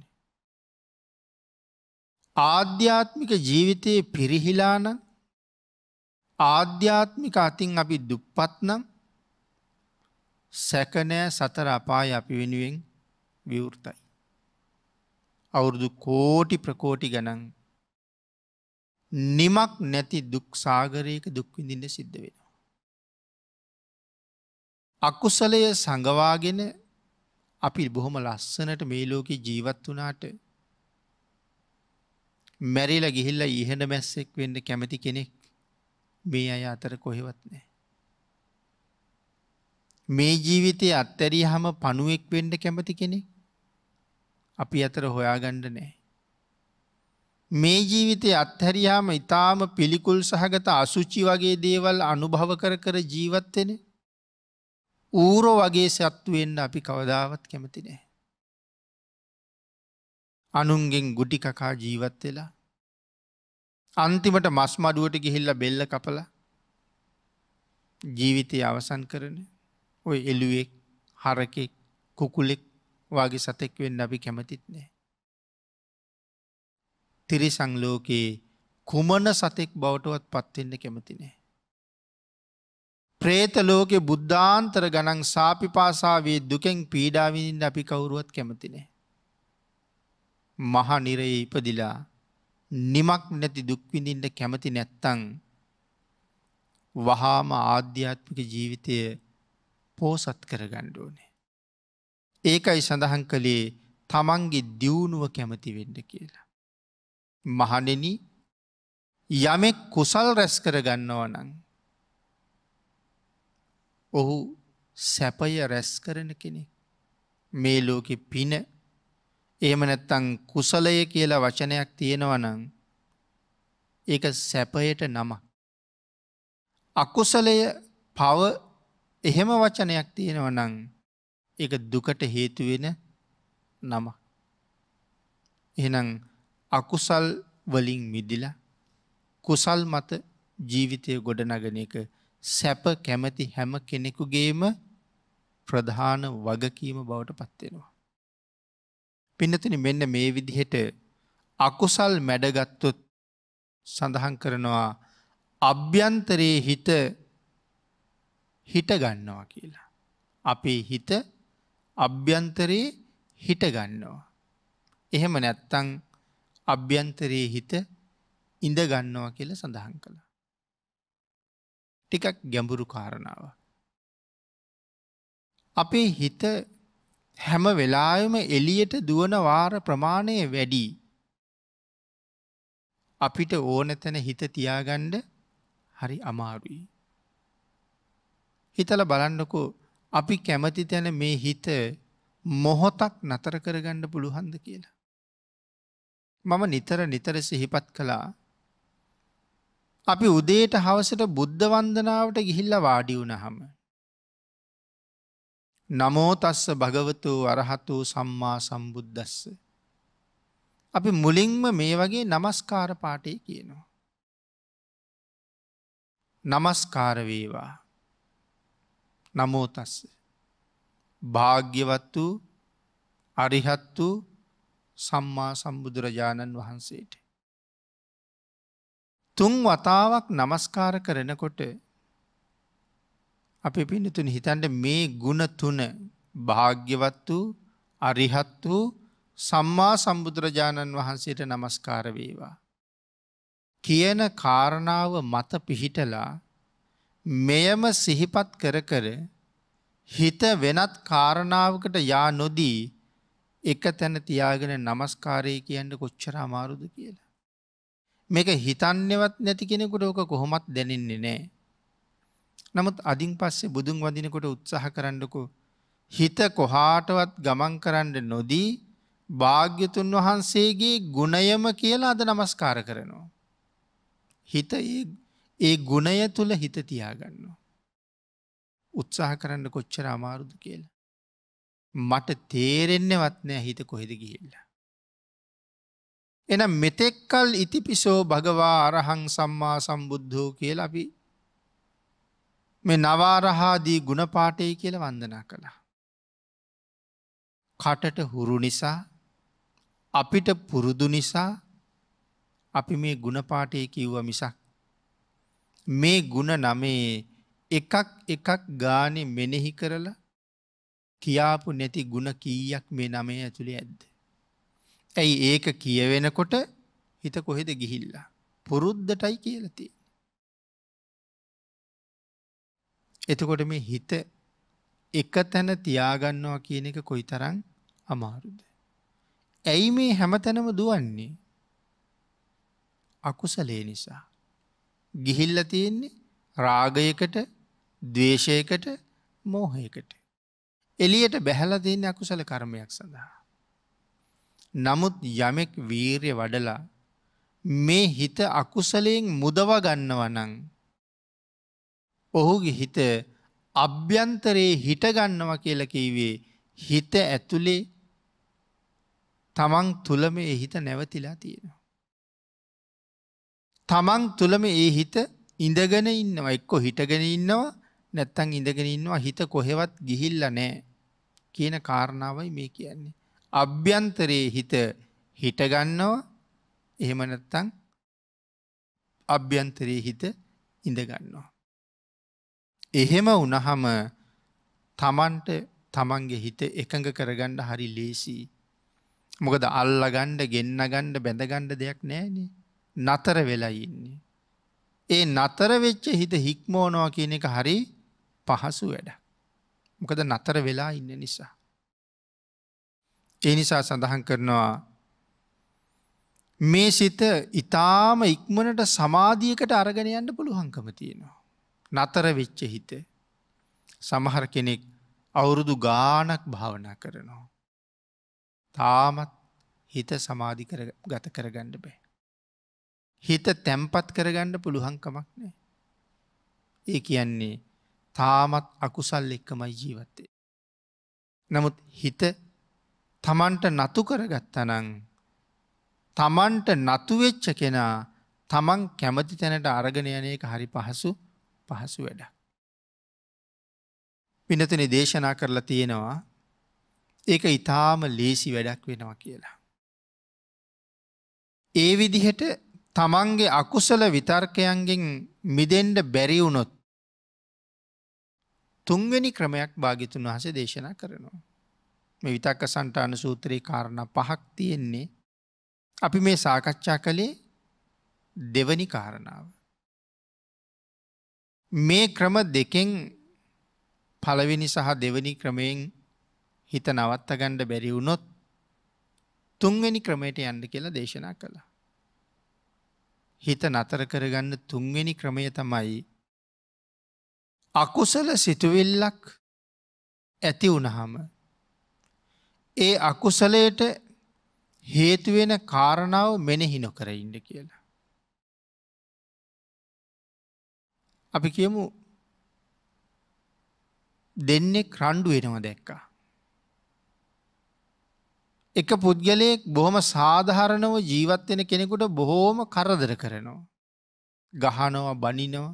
ආධ්‍යාත්මික ජීවිතයේ පිරිහිලානං ආධ්‍යාත්මික අතින් අපි දුප්පත්නම් සැකනෑ සතර අපාය අපි වෙනුවෙන් විවෘතයි. අවුරුදු කෝටි ප්‍රකෝටි ගනන් නිමක් නැති දුක්සාගරයක දුක්විඳින්න සිද්ධ වෙන. අකුසලය සඟවාගෙන අපි බොහොම ලස්සනට මේ ලෝකෙ ජීවත් වනාට මැරිල ගිහිල්ල ඉහඬ මැස්සෙක් වෙන්න කැමති කෙනෙක් මේ අය අතර කොහෙවත් නෑ. මේ ජීවිතය අත්තැරී හම පනුවෙක් වෙන්ඩ කැමති කෙනෙක් අපි අතර හොයාගණ්ඩ නෑ. මේ ජීවිතය අත්හැරියාම ඉතාම පිළිකුල් සහගත අසුචි වගේ දේවල් අනුභව කර කර ජීවත්වෙන ඌරෝ වගේ සත්තුවෙන්න අපි කවදාවත් කැමති නෑ. අනුන්ගෙන් ගුටි කකා ජීවත් වෙලා අන්තිමට මස් මඩුවට ගිහිල්ල බෙල්ල කපල ජීවිතය අවසන් කරන ඔය එලුවෙක් හරකෙක් කුකුලෙක් වගේ සතෙක් වෙන්න අපි කැමතිත් නෑ. තිරිසංලෝකයේ කුමන සතෙක් බවටවත් පත්වෙන්න කැමති නෑ. ප්‍රේත ලෝකෙ බුද්ධාන්තර ගණන් සාපිපාසාවේ දුකෙන් පීඩාවිඳින් අපි කවුරුවත් කැමතිනේ. මහ නිරයේ ඉපදිලා නිමක් නැති දුක්විඳින්ට කැමති නැත්තං වහාම ආධ්‍යාත්මික ජීවිතය පෝසත් කරගණ්ඩ ඕනේ. ඒකයි සඳහන් කළේ තමන්ගේ දියුණුව කැමති වෙන්ඩ කියලා. මහනෙන යමෙක් කුසල් රැස් කරගන්නව නං ඔහු සැපය රැස් කරන කෙනෙක්. මේ ලෝකෙ පින එහෙම නැත්තං කුසලය කියලා වචනයක් තියෙනවනං ඒක සැපයට නම. අකුසලය පව එහෙම වචනයක් තියෙනවනං එක දුකට හේතුවෙන නම. එහෙනම් අකුසල් වලින් මිදිලා කුසල් මත ජීවිතය ගොඩනගන එක සැප කැමති හැම කෙනෙකුගේම ප්‍රධාන වගකීම බවට පත්වෙනවා. පින්නතින මෙන්න මේ විදිහට අකුසල් මැඩගත්තුත් සඳහන් කරනවා අභ්‍යන්තරයේ හිත හිටගන්නවා කියලා. අපේ හිත අභ්‍යන්තරයේ හිටගන්නවා. එහෙම නැත්තං අභ්‍යන්තරයේ හිත ඉඳගන්නවා කියල සඳහන් කළ. ටිකක් ගැඹුරු කාරණාව. අපේ හිත හැම වෙලායම එලියට දුවන වාර ප්‍රමාණය වැඩි. අපිට ඕන තැන හිත තියාගණ්ඩ හරි අමාරුයි. හිතල බලන්නකු අපි කැමති තැන මේ හිත මොහොතක් නතර කරගණ්ඩ පුළුහන්ද කියලා. මම නිතර නිතර සිහිපත් කලා අපි උදේට හවසට බුද්ධ වන්දනාවට ගිහිල්ල වාඩි වුණහම. නමෝතස්ස භගවතු අරහතු සම්මා සම්බුද්ධස්ස. අපි මුලින්ම මේ වගේ නමස්කාර පාටය කියනවා. නමස්කාරවේවා නමෝතස්ස. භාග්‍යවත් වූ අරිහත් වූ සම්මා සම්බුදුරජාණන් වහන්සේට. තුන් වතාවක් නමස්කාර කරනකොට අපි පිනතුන් හිතන්ට මේ ගුණ තුන භාග්‍යවත් වූ අරිහත් වූ සම්මා සම්බුදුරජාණන් වහන්සේට නමස්කාර වේවා. කියන කාරණාව මත පිහිටලා මෙයම සිහිපත් කර කර හිත වෙනත් කාරණාවකට යා නොදී එක තැන තියාගෙන නමස්කාරය කියන්න කොච්චර අමාරුද කියලා. මේක හිතන්නෙවත් නැති කෙනෙකුට ඕක කොහොමත් දැනෙන්නේ නෑ. නමුත් අධින් පස්සේ බුදුන් වදිනකොට උත්සාහ කරන්නකු හිත කොහාටවත් ගමන් කරන්න නොදී භාග්‍යතුන් වහන්සේගේ ගුණයම කියලා අද නමස්කාර කරනවා. හිත ඒ ගුණය තුළ හිත තියාගන්න. උත්සාහ කරන්න කොච්චර අමාරුදු කියලා. මට තේරෙන්න්නවත් නෑ හිත කොහෙද ගිහිල්ලා. එනම් මෙතෙක්කල් ඉතිපිසෝ භගවා අරහං සම්මා සම්බුද්ධෝ කියල අපි මේ නවාරහාදී ගුණපාටය කියල වන්දනා කළා. කටට හුරු නිසා අපිට පුරුදු නිසා අපි මේ ගුණපාටය කිව්ව මිසක්. මේ ගුණ නමේ එකක් එකක් ගානෙ මෙනෙහි කරලා කියාපු නැති ගුණ කීයක් මේ නමේ ඇතුළේ ඇද්ද. ඇයි ඒක කියවෙනකොට හිත කොහෙද ගිහිල්ලා. පුරුද්ධටයි කියලති. එතකොට මේ හිත එක තැන තියාගන්නවා කියන එක කොයි තරං අමාරුද. ඇයි මේ හැම තැනම දුවන්නේ අකුසලේ නිසා. ගිහිල්ල තියෙන්නේ රාගයකට දේශයකට මෝහයකට. එලියට බැහැල දෙන්න අකුසල කර්මයක් සඳහා. නමුත් යමෙක් වීරය වඩලා මේ හිත අකුසලයෙන් මුදවගන්නවනං. ඔහුගේ හිත අභ්‍යන්තරයේ හිටගන්නවා කියලකීවේ හිත ඇතුළේ තමන් තුළම ඒ හිත නැවතිලා තියෙනවා. තමන් තුළම ඒ හිත ඉඳගෙන ඉන්නවා එක්කො හිටගෙන ඉන්නවා නැත්තං ඉඳගෙන ඉන්නවා හිත කොහෙවත් ගිහිල්ල නෑ කියන කාරණාවයි මේ කියන්නේ. අභ්‍යන්තරයේ හිත හිටගන්නවා එහෙමනත්තං අභ්‍යන්තරයේ හිත ඉඳගන්නවා. එහෙම උනහම තමන්ට තමන්ගේ හිත එකඟ කරගණ්ඩ හරි ලේසි. මොකද අල්ලගණ්ඩ ගෙන්න්න ගණ්ඩ බැඳගණ්ඩ දෙයක් නෑනේ නතර වෙලා ඉන්නේ. ඒ නතර වෙච්ච හිත හික්මෝනවා කියන එක හරි පහසු වැඩ. මොකද නතර වෙලා ඉන්න නිසා. ඒ නිසා සඳහන් කරනවා මේ සිත ඉතාම ඉක්මනට සමාධියකට අරගෙනයන්න පුළුවන්කම තියෙනවා. නතර වෙච්ච හිත. සමහර කෙනෙක් අවුරුදු ගානක් භාවනා කරනවා. තාමත් හිත සමාධි ගත කරගඩ බෑ. හිත තැම්පත් කරගණ්ඩ පුළුවන්කමක් නෑ. ඒ කියන්නේ තාමත් අකුසල් එක්කමයි ජීවත්තේ. නමුත් හිත තමන්ට නතු කරගත්තනං තමන්ට නතුවෙච්ච කෙනා තමන් කැමති තැනට අරගෙන යනයක හරි පහසු පහසු වැඩ. පිනතුන දේශනා කරලා තියෙනවා ඒක ඉතාම ලේසි වැඩක් වෙනවා කියලා. ඒ විදිහට තමන්ගේ අකුසල විතර්කයන්ගෙන් මිදෙන්ඩ බැරිවුනොත් තුන්වැනි ක්‍රමයක් භාගිතුන් වහස දේශනා කරනවා. මේ විතක්ක සන්ටාන සූත්‍රයේ කාරණ පහක් තියෙන්නේ අපි මේ සාකච්ඡා කළේ දෙවනි කාරණාව. මේ ක්‍රම දෙකෙන් පළවෙනි සහ දෙවනි ක්‍රමයෙන් හිත නවත්ත ගණ්ඩ බැරි වුණොත් තුන්වෙනි ක්‍රමයට යන්න කියලා දේශනා කළා. හිත නතර කරගන්න තුන්වෙනි ක්‍රමය තමයි අකුසල සිතුවිල්ලක් ඇති වුණහම ඒ අකුසලයට හේතුවෙන කාරණාව මෙනෙහි නොකර ඉන්න කියලා. අපි කියමු දෙන්නේ රණ්ඩු වෙනව දැක්කා. එක පුද්ගලයෙක් බොහොම සාධහරණව ජීවත්වෙන කෙනෙකුට බොහෝම කරදර කරනවා. ගහනවා බනිනවා.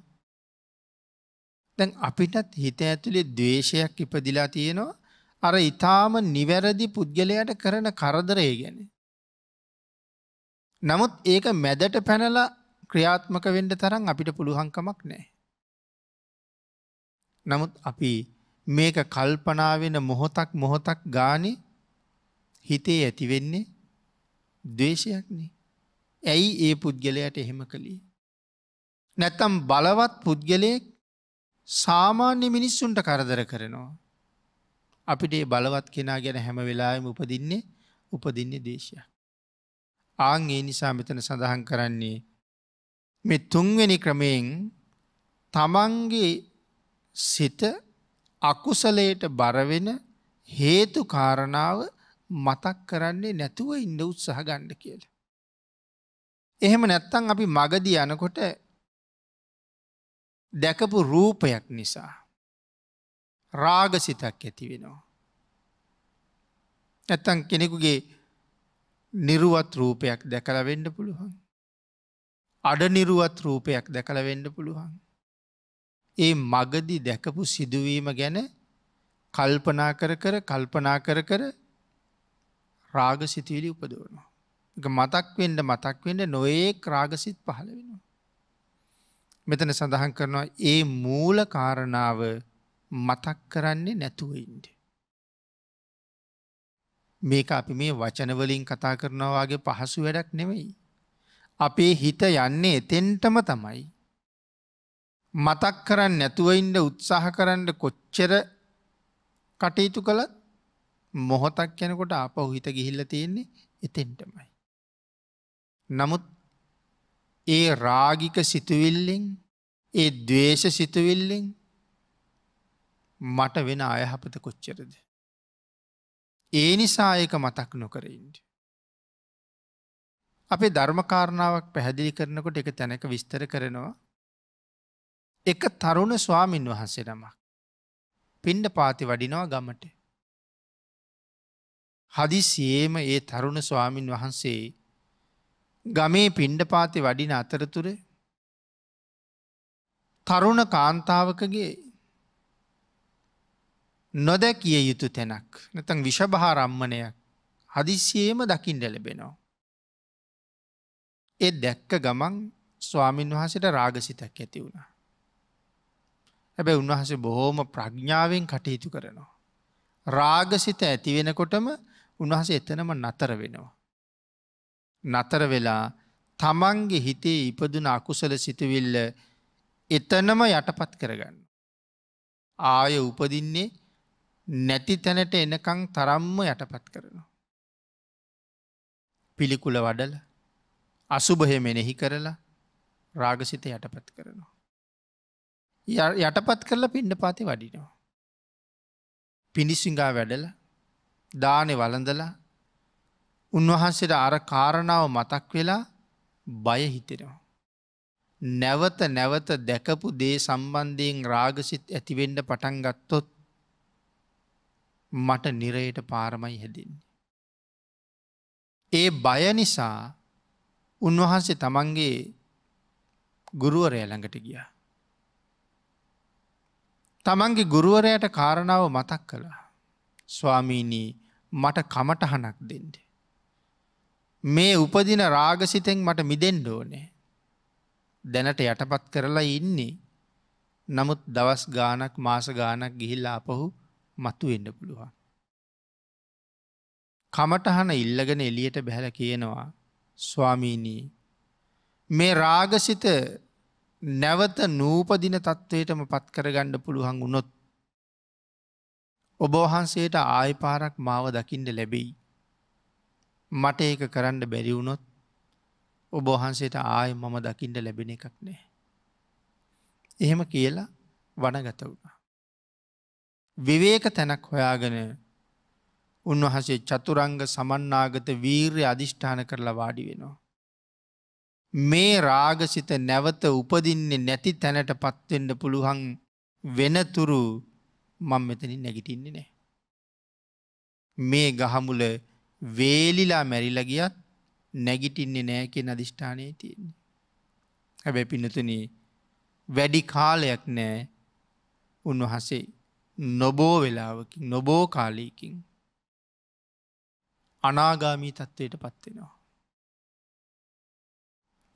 දැන් අපිටත් හිත ඇතුළේ දවේශයක් ඉපදිලා තියෙනවා අර ඊටාම නිවැරදි පුද්ගලයාට කරන කරදරය ගැන. නමුත් ඒක මැදට පැනල ක්‍රියාත්මක වෙන්ඩ තරම් අපිට පුළුහංකමක් නෑ. නමුත් අපි මේක කල්පනාවෙන මොහොතක් මොහොතක් ගානි හිතේ ඇතිවෙන්නේ දේශයක්නේ. ඇයි ඒ පුද්ගලයට එහෙම කළේ. නැත්තම් බලවත් පුද්ගලයෙක් සාමාන්‍ය මිනිස්සුන්ට කරදර කරනවා. අපිට බලවත් කෙනා ගැන හැම වෙලායම උපදින්නේ උපදින්නේ දේශය. ආං ඒ නිසා මෙතන සඳහන් කරන්නේ මෙ තුන්වෙනි ක්‍රමයෙන් තමන්ගේ සිත අකුසලයට බරවෙන හේතු කාරණාව මතක් කරන්නේ නැතුව ඉන්න උත්සහ ගණ්ඩ කියල. එහෙම නැත්තං අපි මගදී යනකොට දැකපු රූපයක් නිසා රාගසිතක් ඇති වෙනවා. ඇත්තන් කෙනෙකුගේ නිරුවත් රූපයක් දැකල වෙන්න පුළුවන්. අඩ නිරුවත් රූපයක් දැකල වෙන්න පුළුවන්. ඒ මගදි දැකපු සිදුවීම ගැන කල්පනා කර කර කල්පනා කර කර රාග සිතිවිලි උපදවනවා. එක මතක් වෙන්ඩ මතක් වෙන්න නොයේ ක්‍රාගසිත් පහළ වෙනවා. මෙතන සඳහන් කරනවා ඒ මූල කාරණාව මතක් කරන්නේ නැතුව ඉන්ඩ. මේක අපි මේ වචනවලින් කතා කරනවාගේ පහසු වැඩක් නෙවෙයි. අපේ හිත යන්නේ එතෙන්ටම තමයි. මතක් කරන්න නැතුවයින්ට උත්සාහ කරන්න කොච්චර කටයුතු කළත් මොහොතක් යනකොට අප හිත ගිහිල්ල තියෙන්නේ එතෙන්ටමයි. නමුත් ඒ රාගික සිතුවිල්ලෙන් ඒ දවේශ සිතුවිල්ලෙන් මට වෙන අයහපත කොච්චරද. ඒ නිසා ඒක මතක් නොකරයින්ට. අපේ ධර්මකාරණාවක් පැහැදිලි කරනකොට එක තැනක විස්තර කරනවා. එක තරුණ ස්වාමින් වහන්සේ නමක්. පින්ඩ පාති වඩිනවා ගමට. හදිසියේම ඒ තරුණ ස්වාමින් වහන්සේ ගමේ පින්ඩ පාති වඩින අතරතුර තරුණ කාන්තාවකගේ නොදැකිය යුතු තැනක් නැතන් විෂභාරම්මණයක් හදිසියේම දකිින්ට ලැබෙනවා. ඒ දැක්ක ගමන් ස්වාමීන් වහසට රාගසිතක් ඇති වුණා. හැබැ උන්වහස බොහෝම ප්‍රඥ්ඥාවෙන් කටයුතු කරනවා. රාගසිත ඇතිවෙනකොටම උන්වහස එතනම නතර වෙනවා. නතර වෙලා තමන්ගේ හිතේ ඉපදුන අකුසල සිතවිල්ල එතනම යටපත් කරගන්න. ආය උපදින්නේ නැති තැනට එනකං තරම්ම යටපත් කරනවා. පිළිකුල වඩල අසුභය මෙනෙහි කරලා රාගසිත යටපත් කරනවා. යටපත් කරලා පිණ්ඩ පාති වඩිනවා. පිණිසිංගා වැඩල දානෙ වලඳලා උන්වහන්සේට අර කාරණාව මතක් වෙලා බය හිතෙනවා. නැවත නැවත දැකපු දේ සම්බන්ධයෙන් රාගසිත් ඇතිවෙන්ඩ පටන් ගත්තොත් මට නිරයට පාරමයි හැදන්නේ. ඒ බය නිසා උන්වහන්සේ තමන්ගේ ගුරුවරය ළඟට ගියා. තමන්ගේ ගුරුවරයට කාරණාව මතක් කළා. ස්වාමීනී මට කමටහනක් දෙෙන්ඩ. මේ උපදින රාගසිතෙන් මට මිදෙන්ඩ ඕනේ. දැනට යටපත් කරලා ඉන්නේ. නමුත් දවස් ගානක් මාස ගානක් ගිහිල්ලා අපහු මතුවෙන්න පුළුවන්. කමටහන ඉල්ලගෙන එලියට බැහැල කියනවා ස්වාමීනී මේ රාගසිත නැවත නූපදින තත්ත්වයටම පත්කරගණ්ඩ පුළුවන් වුණොත්. ඔබෝහන්සේට ආය පාරක් මාව දකිින්ට ලැබෙයි. මට ඒක කරන්න බැරිවුණොත් ඔබෝහන්සේට ආය මම දකිින්ට ලැබෙන එකක් නෑ. එහෙම කියලා වනගත වුණා. විවේක තැනක් හොයාගෙන උන්වහසේ චතුරංග සමන්නාගත වීර්ය අධිෂ්ඨාන කරලා වාඩි වෙනවා. මේ රාගසිත නැවත උපදින්නේ නැති තැනට පත්වෙන්ඩ පුළුවන් වෙනතුරු මං මෙතනින් නැගිටින්නේ නෑ. මේ ගහමුල වේලිලා මැරිලගියත් නැගිටින්නේ නෑ කියෙන අධිෂ්ඨානය තියෙන්නේ. හැබැ පිනතුන වැඩි කාලයක් නෑ උන්වහසේ නොබෝ වෙලාවකින් නොබෝ කාලයකින් අනාගාමී තත්ත්වයට පත්වෙනවා.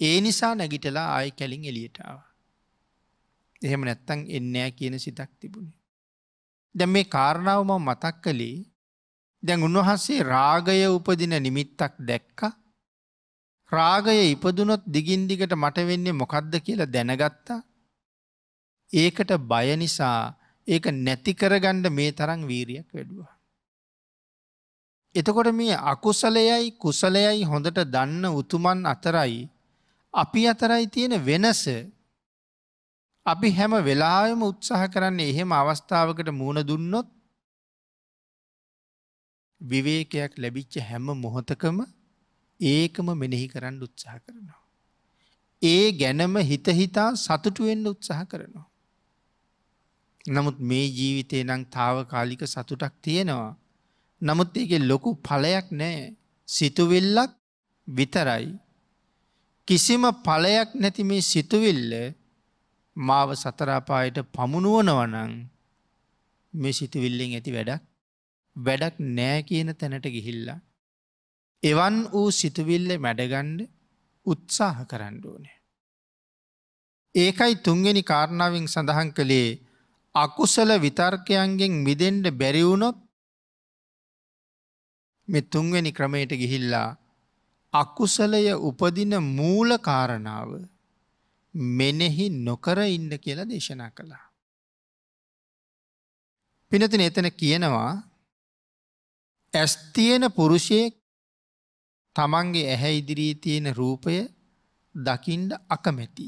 ඒ නිසා නැගිටලා ආය කැලින් එලියටාව. එහෙම නැත්තං එන්නෑ කියන සිතක් තිබුණේ. දැ මේ කාරණාවම මතක් කළේ දැන් උන්වහන්සේ රාගය උපදින නිමිත්තක් දැක්ක රාගය ඉපදුනොත් දිගින්දිගට මට වෙන්නේ මොකක්ද කියලා දැනගත්තා ඒකට බය නිසා ඒක නැති කරගණ්ඩ මේ තරං වීරියක් වැඩුවා. එතකොට මේ අකුසලයයි කුසලයයි හොඳට දන්න උතුමන් අතරයි අපි අතරයි තියෙන වෙනස අපි හැම වෙලායම උත්සාහ කරන්න එහෙම අවස්ථාවකට මුණ දුන්නොත් විවේකයක් ලැබිච්ච හැම මොහොතකම ඒකම මෙනෙහි කරන්න උත්සාහ කරනවා. ඒ ගැනම හිතහිතා සතුටුවෙන්න්න උත්සාහ කරනවා. නමුත් මේ ජීවිතය නම් තාවකාලික සතුටක් තියෙනවා. නමුත් ඒක ලොකු පලයක් නෑ සිතුවිල්ලක් විතරයි. කිසිම පලයක් නැති මේ සිතුවිල්ල මාව සතරාපායට පමුණුවනවනං මේ සිතුවිල්ලෙන් ඇති වැඩක් වැඩක් නෑ කියන තැනට ගිහිල්ලා. එවන් වූ සිතුවිල්ල මැඩගණ්ඩ උත්සාහ කරන්න ඕනේ. ඒකයි තුන්ගනි කාරණාවෙන් සඳහන් කළේ අකුසල විතර්කයන්ගෙන් මිදෙන්ට බැරිවුණොත් මෙ තුන්වැනි ක්‍රමයට ගිහිල්ලා අකුසලය උපදින මූලකාරණාව මෙනෙහි නොකර ඉන්න කියලා දේශනා කළා. පිනතින එතන කියනවා ඇස්තියෙන පුරුෂයෙක් තමන්ගේ ඇහැ ඉදිරී තියෙන රූපය දකිින්ඩ අකමැති.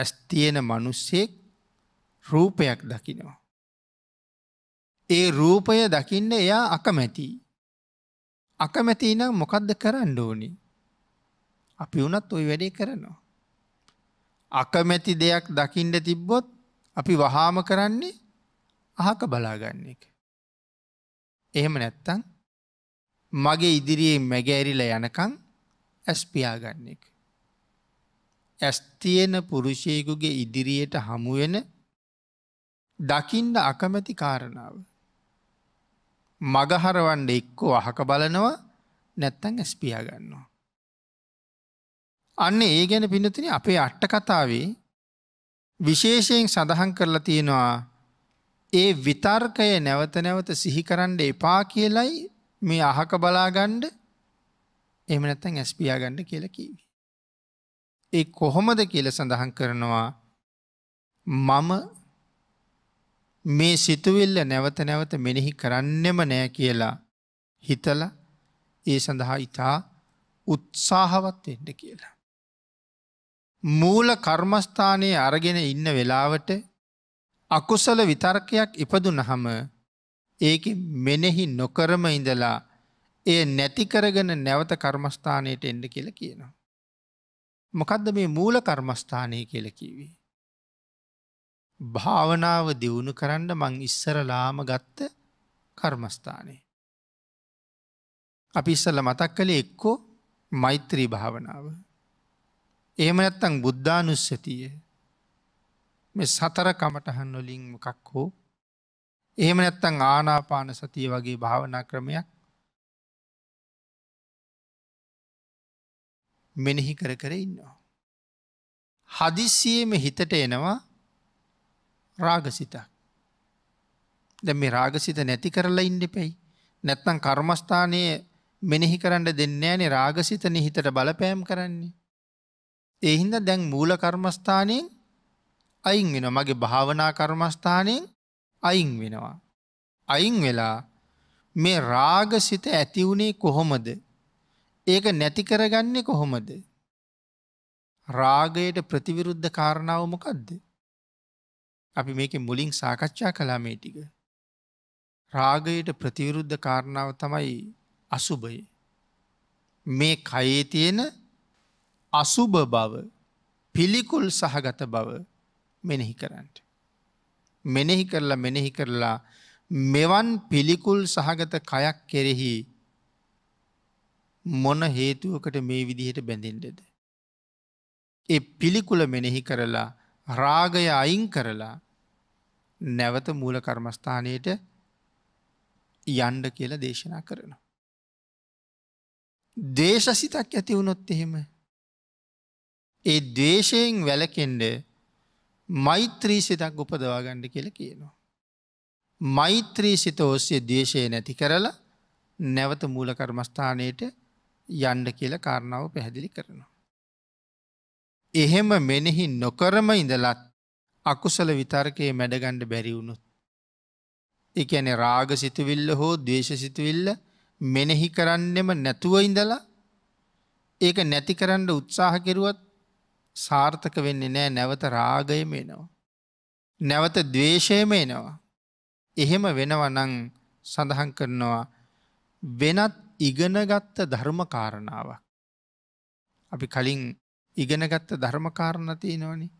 ඇස්තියෙන මනුස්සෙක් රූපයක් දකිනවා. ඒ රූපය දකින්න එයා අකමැති. අකමැති නම් මොකද්ද කරන්න ඕනි? අපි වුණත් ওই වැඩේ කරනවා. අකමැති දෙයක් දකින්න තිබ්බොත් අපි වහාම කරන්නේ අහක බලාගන්න එක. එහෙම නැත්තං මගේ ඉදිරියේ මැගෑරිලා යනකං ඇස්පියාගන්න එක. ඇස්තියෙන පුරුෂයකුගේ ඉදිරියට හමුවෙන දකිින්ඩ අකමැති කාරණාව. මගහරවන්ඩ එක්කෝ අහක බලනවා නැත්තන් ඇස්පියා ගන්නවා. අන්න ඒ ගැන පිනතින අපේ අට්ට කතාවේ විශේෂයෙන් සඳහන් කරලා තියෙනවා ඒ විතර්කය නැවත නැවත සිහිකරන්ඩ එපා කියලයි මේ අහක බලාගණ්ඩ එම නැත්තන් ඇස්පියාගණ්ඩ කියල කීවි. ඒ කොහොමද කියල සඳහන් කරනවා මම මේ සිතුවිල්ල නැවත නැවත මෙනෙහි කරන්නෙම නෑ කියලා හිතල ඒ සඳහා ඉතා උත්සාහවත් එන්න කියලා. මූල කර්මස්ථානයේ අරගෙන ඉන්න වෙලාවට අකුසල විතර්කයක් ඉපදුනහම ඒක මෙනෙහි නොකරම ඉඳලා එය නැතිකරගෙන නැවත කර්මස්ථානයට එන්ඩ කියල කියනවා. මොකදද මේ මූල කර්මස්ථානය කියල කිවේ. භාවනාව දියුණු කරන්න මං ඉස්සරලාම ගත්ත කර්මස්ථානය. අපි ඉස්සල මතක් කළේ එක්කෝ මෛත්‍රී භාවනාව. එහෙම නැත්තං බුද්ධානුස්සතිය මේ සතර කමටහන් වලින් මොකක් හෝ එහෙම නැත්තං ආනාපාන සතිය වගේ භාවනා ක්‍රමයක් මෙනෙහි කර කර ඉන්නවා. හදිස්සියම හිතට එනවා රාගසිතක්. දැ මේ රාගසිත නැති කරලා ඉන්න පෙයි. නැත්නම් කර්මස්ථානය මෙනෙහි කරන්න දෙන්න ෑනේ රාගසිතන හිතට බලපෑම් කරන්නේ. එහින්ද දැන් මූල කර්මස්ථානයෙන් අයින් වෙන මගේ භාවනා කර්මස්ථානයෙන් අයින් වෙනවා. අයින් වෙලා මේ රාගසිත ඇතිවුණේ කොහොමද. ඒක නැති කරගන්නේ කොහොමද. රාගයට ප්‍රතිවිරුද්ධ කාරණාව මොකක්ද. අපි මේක මුලින් සාකච්ඡා කලා මේ ටික. රාගයට ප්‍රතිවිරුද්ධ කාරණාව තමයි අසුභය. මේ කයේ තියෙන අසුභ බව පිළිකුල් සහගත බව මෙනෙහි කරන්නට. මෙනෙහි කරලා මෙනෙහි කරලා මෙවන් පිළිකුල් සහගත කයක් කෙරෙහි මොන හේතුවකට මේ විදිහට බැඳෙන්ටද. ඒ පිළිකුල මෙනෙහි කරලා රාගය අයින් කරලා නැවත මූල කර්මස්ථානයට යන්ඩ කියලා දේශනා කරනවා. දේශසිතක් ඇති වුණොත් එහෙම ඒ දේශයෙන් වැලකෙන්ඩ මෛත්‍රී සිතක් උපදවා ගණ්ඩ කියල කියනවා. මෛත්‍රී සිත ඔස්සේ දේශය නැති කරලා නැවත මූල කර්මස්ථානයට යන්ඩ කියල කාරණාව පැහැදිලි කරනවා. එහෙම මෙනෙහි නොකරම ඉඳලත් අකුසල විතර්කයේ මැඩගණ්ඩ බැරිවුණුත්. එකන රාග සිතුවිල්ල හෝ දේශ සිතුවිල්ල මෙනෙහි කරන්නෙම නැතුව ඉඳලා ඒක නැති කරන්න උත්සාහ කෙරුවත් සාර්ථක වෙන්නේ නෑ නැවත රාගයම එනවා. නැවත දවේශයම එනවා. එහෙම වෙනවනං සඳහන් කරනවා වෙනත් ඉගෙනගත්ත ධර්මකාරණාවක්. අපි කලින් ඉගෙනගත්ත ධර්මකාරණ තියෙනවනේ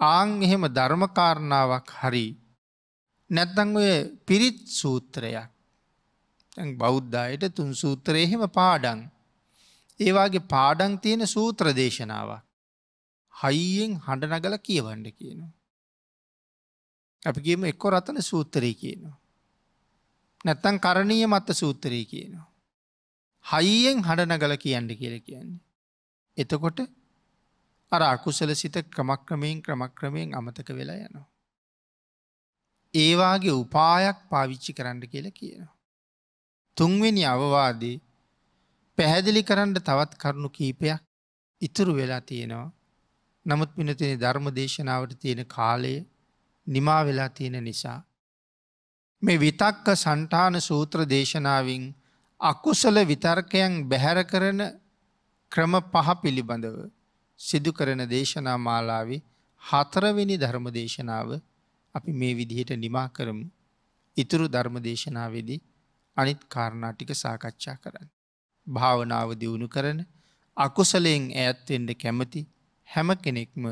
ආං එහෙම ධර්මකාරණාවක් හරි නැත්තං ඔය පිරිත් සූත්‍රයක් බෞද්ධයට තුන් සූත්‍රය එහෙම පාඩන් ඒවාගේ පාඩන් තියෙන සූත්‍ර දේශනාවක් හයියෙන් හඬ නගල කියවන්ඩ කියනවා. අපිගේම එක්කො රතන සූත්‍රය කියනවා. නැත්තං කරණීය මත්ත සූත්‍රය කියනවා. හයියෙන් හඬ නගල කියන්න කියල කියන්නේ. එතකොට අර අකුසල සිත ක්‍රමක්‍රමයෙන් ක්‍රමක්‍රමයෙන් අමතක වෙලා යනවා. ඒවාගේ උපායක් පාවිච්චි කරන්න කියල කියනවා. තුන්වෙනි අවවාදී පැහැදිලි කරන්න තවත් කරුණු කීපයක් ඉතුරු වෙලා තියෙනවා. නමුත් පිනතින ධර්ම දේශනාවට තියෙන කාලය නිමා වෙලා තියෙන නිසා. මේ විතක්ක සන්ඨාන සූත්‍ර දේශනාවෙන් අකුසල විතර්කයන් බැහැර කරන ක්‍රම පහ පිළිබඳව සිදු කරන දේශනා මාලාවේ හතරවෙනි ධර්ම දේශනාව අපි මේ විදිහට නිමා කරමු. ඉතුරු ධර්ම දේශනාවේදී අනිත් කාරණා ටික සාකච්ඡා කරන්න. භාවනාව දියුණු කරන අකුසලයෙන් ඈත්වෙන්ඩ කැමති හැම කෙනෙක්ම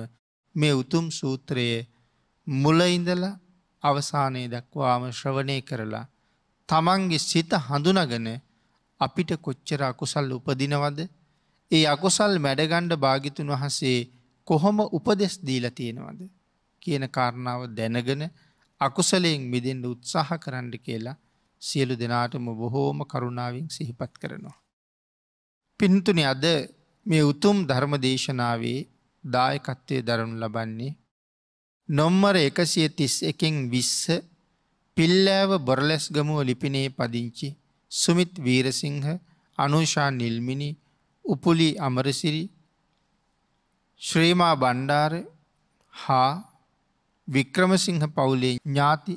මේ උතුම් සූත්‍රයේ මුලඉඳල අවසානයේ දක්වාම ශ්‍රවණය කරලා තමන්ගේ සිත හඳුනගන අපිට කොච්චර අකුසල් උපදිනවද ඒ අකුසල් මැඩගණ්ඩ භාගිතුන් වහන්සේ කොහොම උපදෙස් දීලා තියෙනවද කියන කාරණාව දැනගෙන අකුසලයෙන් මිදෙන්ට උත්සාහ කරන්න කියලා සියලු දෙනාටම බොහෝම කරුණාවෙන් සිහිපත් කරනවා. පින්තුනි අද මේ උතුම් ධර්ම දේශනාවේ දායකත්වය දරනු ලබන්නේ නොම්මර එකසිය තිස් එකෙන් විස්ස පිල්ලෑව බොරලැස්ගමුව ලිපිනේ පදිංචි සුමිත් වීරසිංහ අනුෂා නිල්මිනිි උපුලි අමරසිරි ශ්‍රීමා බණ්ඩාර හා වික්‍රමසිංහ පවුලේ ඥාති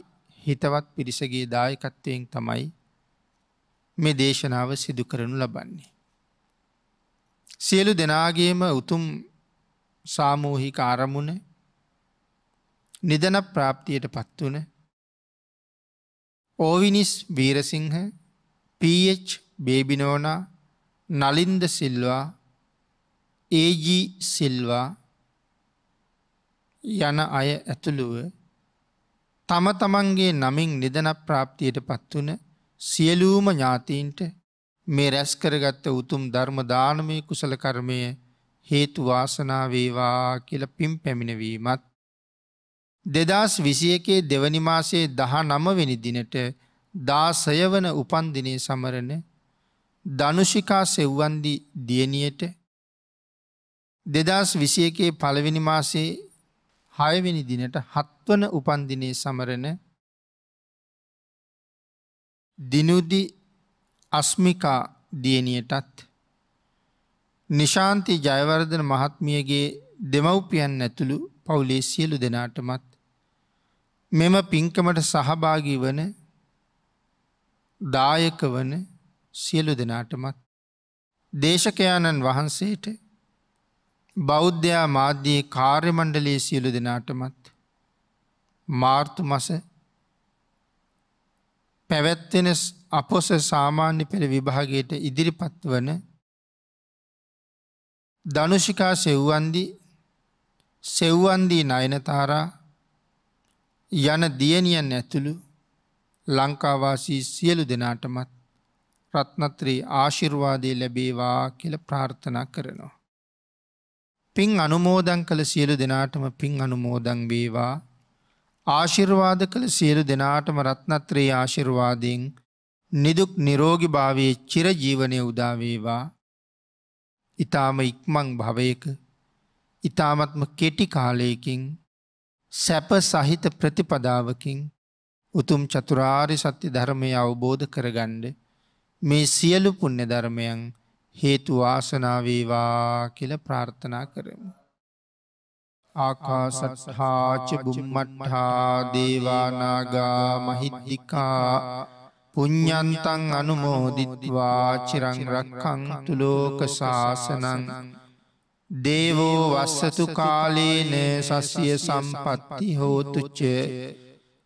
හිතවත් පිරිසගේ දායකත්වයෙන් තමයි මේ දේශනාව සිදු කරනු ලබන්නේ. සියලු දෙනාගේම උතුම් සාමූහික ආරමුණ නිදන ප්‍රාප්තියට පත්වන ඕවිනිස් වීරසිංහ පH බේබිනෝනා නලින්ද සිල්වා ඒජී සිල්වා යන අය ඇතුළුව තම තමන්ගේ නමින් නිදන ප්‍රාප්තියට පත්වන සියලූම ඥාතීන්ට මේ රැස් කරගත්ත උතුම් ධර්ම දානමය කුසල කර්මය හේතු වාසනාවේවා කියල පින් පැමිණවීමත්. දෙදස් විසියකේ දෙවනිමාසේ දහ නමවෙනි දිනට දාසයවන උපන්දිනය සමරණ ධනුෂිකා සෙව්වන්දි දියණියට දෙදස් විසි එකේ පළවෙනි මාසේ හයවෙනි දිනට හත්වන උපන්දිනේ සමරන දිනුදි අස්මිකා දියණියටත් නිශාන්ති ජයවර්ධන මහත්මියගේ දෙමව්පියන් ඇතුළු පවුලේ සියලු දෙනාටමත් මෙම පින්කමට සහභාගී වන දායක වන සියලු දෙනාටමත් දේශකයාණන් වහන්සේට බෞද්ධයා මාධ්‍යයේ කාර්යමණ්ඩලයේ සියලු දෙනාටමත් මාර්තු මස පැවැත්වෙන අපොස සාමාන්‍ය පෙළ විභාගයට ඉදිරිපත් වන ධනුෂිකා සෙව්වන්දි සෙව්වන්දී නයනතාරා යන දියණියන් ඇතුළු ලංකාවාසී සියලු දෙනාටමත් රත්නත්‍රී ආශිර්වාදය ලැබේවා කියල ප්‍රාර්ථනා කරනවා. පින් අනුමෝදන් කළ සියලු දෙනාටම පින් අනුමෝදන් වේවා ආශිර්වාද කළ සියලු දෙනාටම රත්නත්‍රී ආශිර්වාදයෙන් නිදුක් නිරෝගි භාවයේ චිරජීවනය උදාවේවා ඉතාම ඉක්මං භවයක ඉතාමත්ම කෙටි කාලයකින් සැප සහිත ප්‍රතිපදාවකින් උතුම් චතුරාරි සත්‍ය ධර්මය අවබෝධ කරගණ්ඩ මේ සියලු පුණ්‍ය ධර්මයන් හේතු වාසනා වේවා කියලා ප්‍රාර්ථනා කරමු. ආකාසත්හා ච බුම්මත්හා දේවා නාග මහිද්దికා පුඤ්ඤන්තං අනුමෝදිත්වා චිරං රක්ඛන්තු ලෝක සාසනං දේවෝ වස්සතු කාලේන සස්්‍ය සම්පත්ති හෝතු ච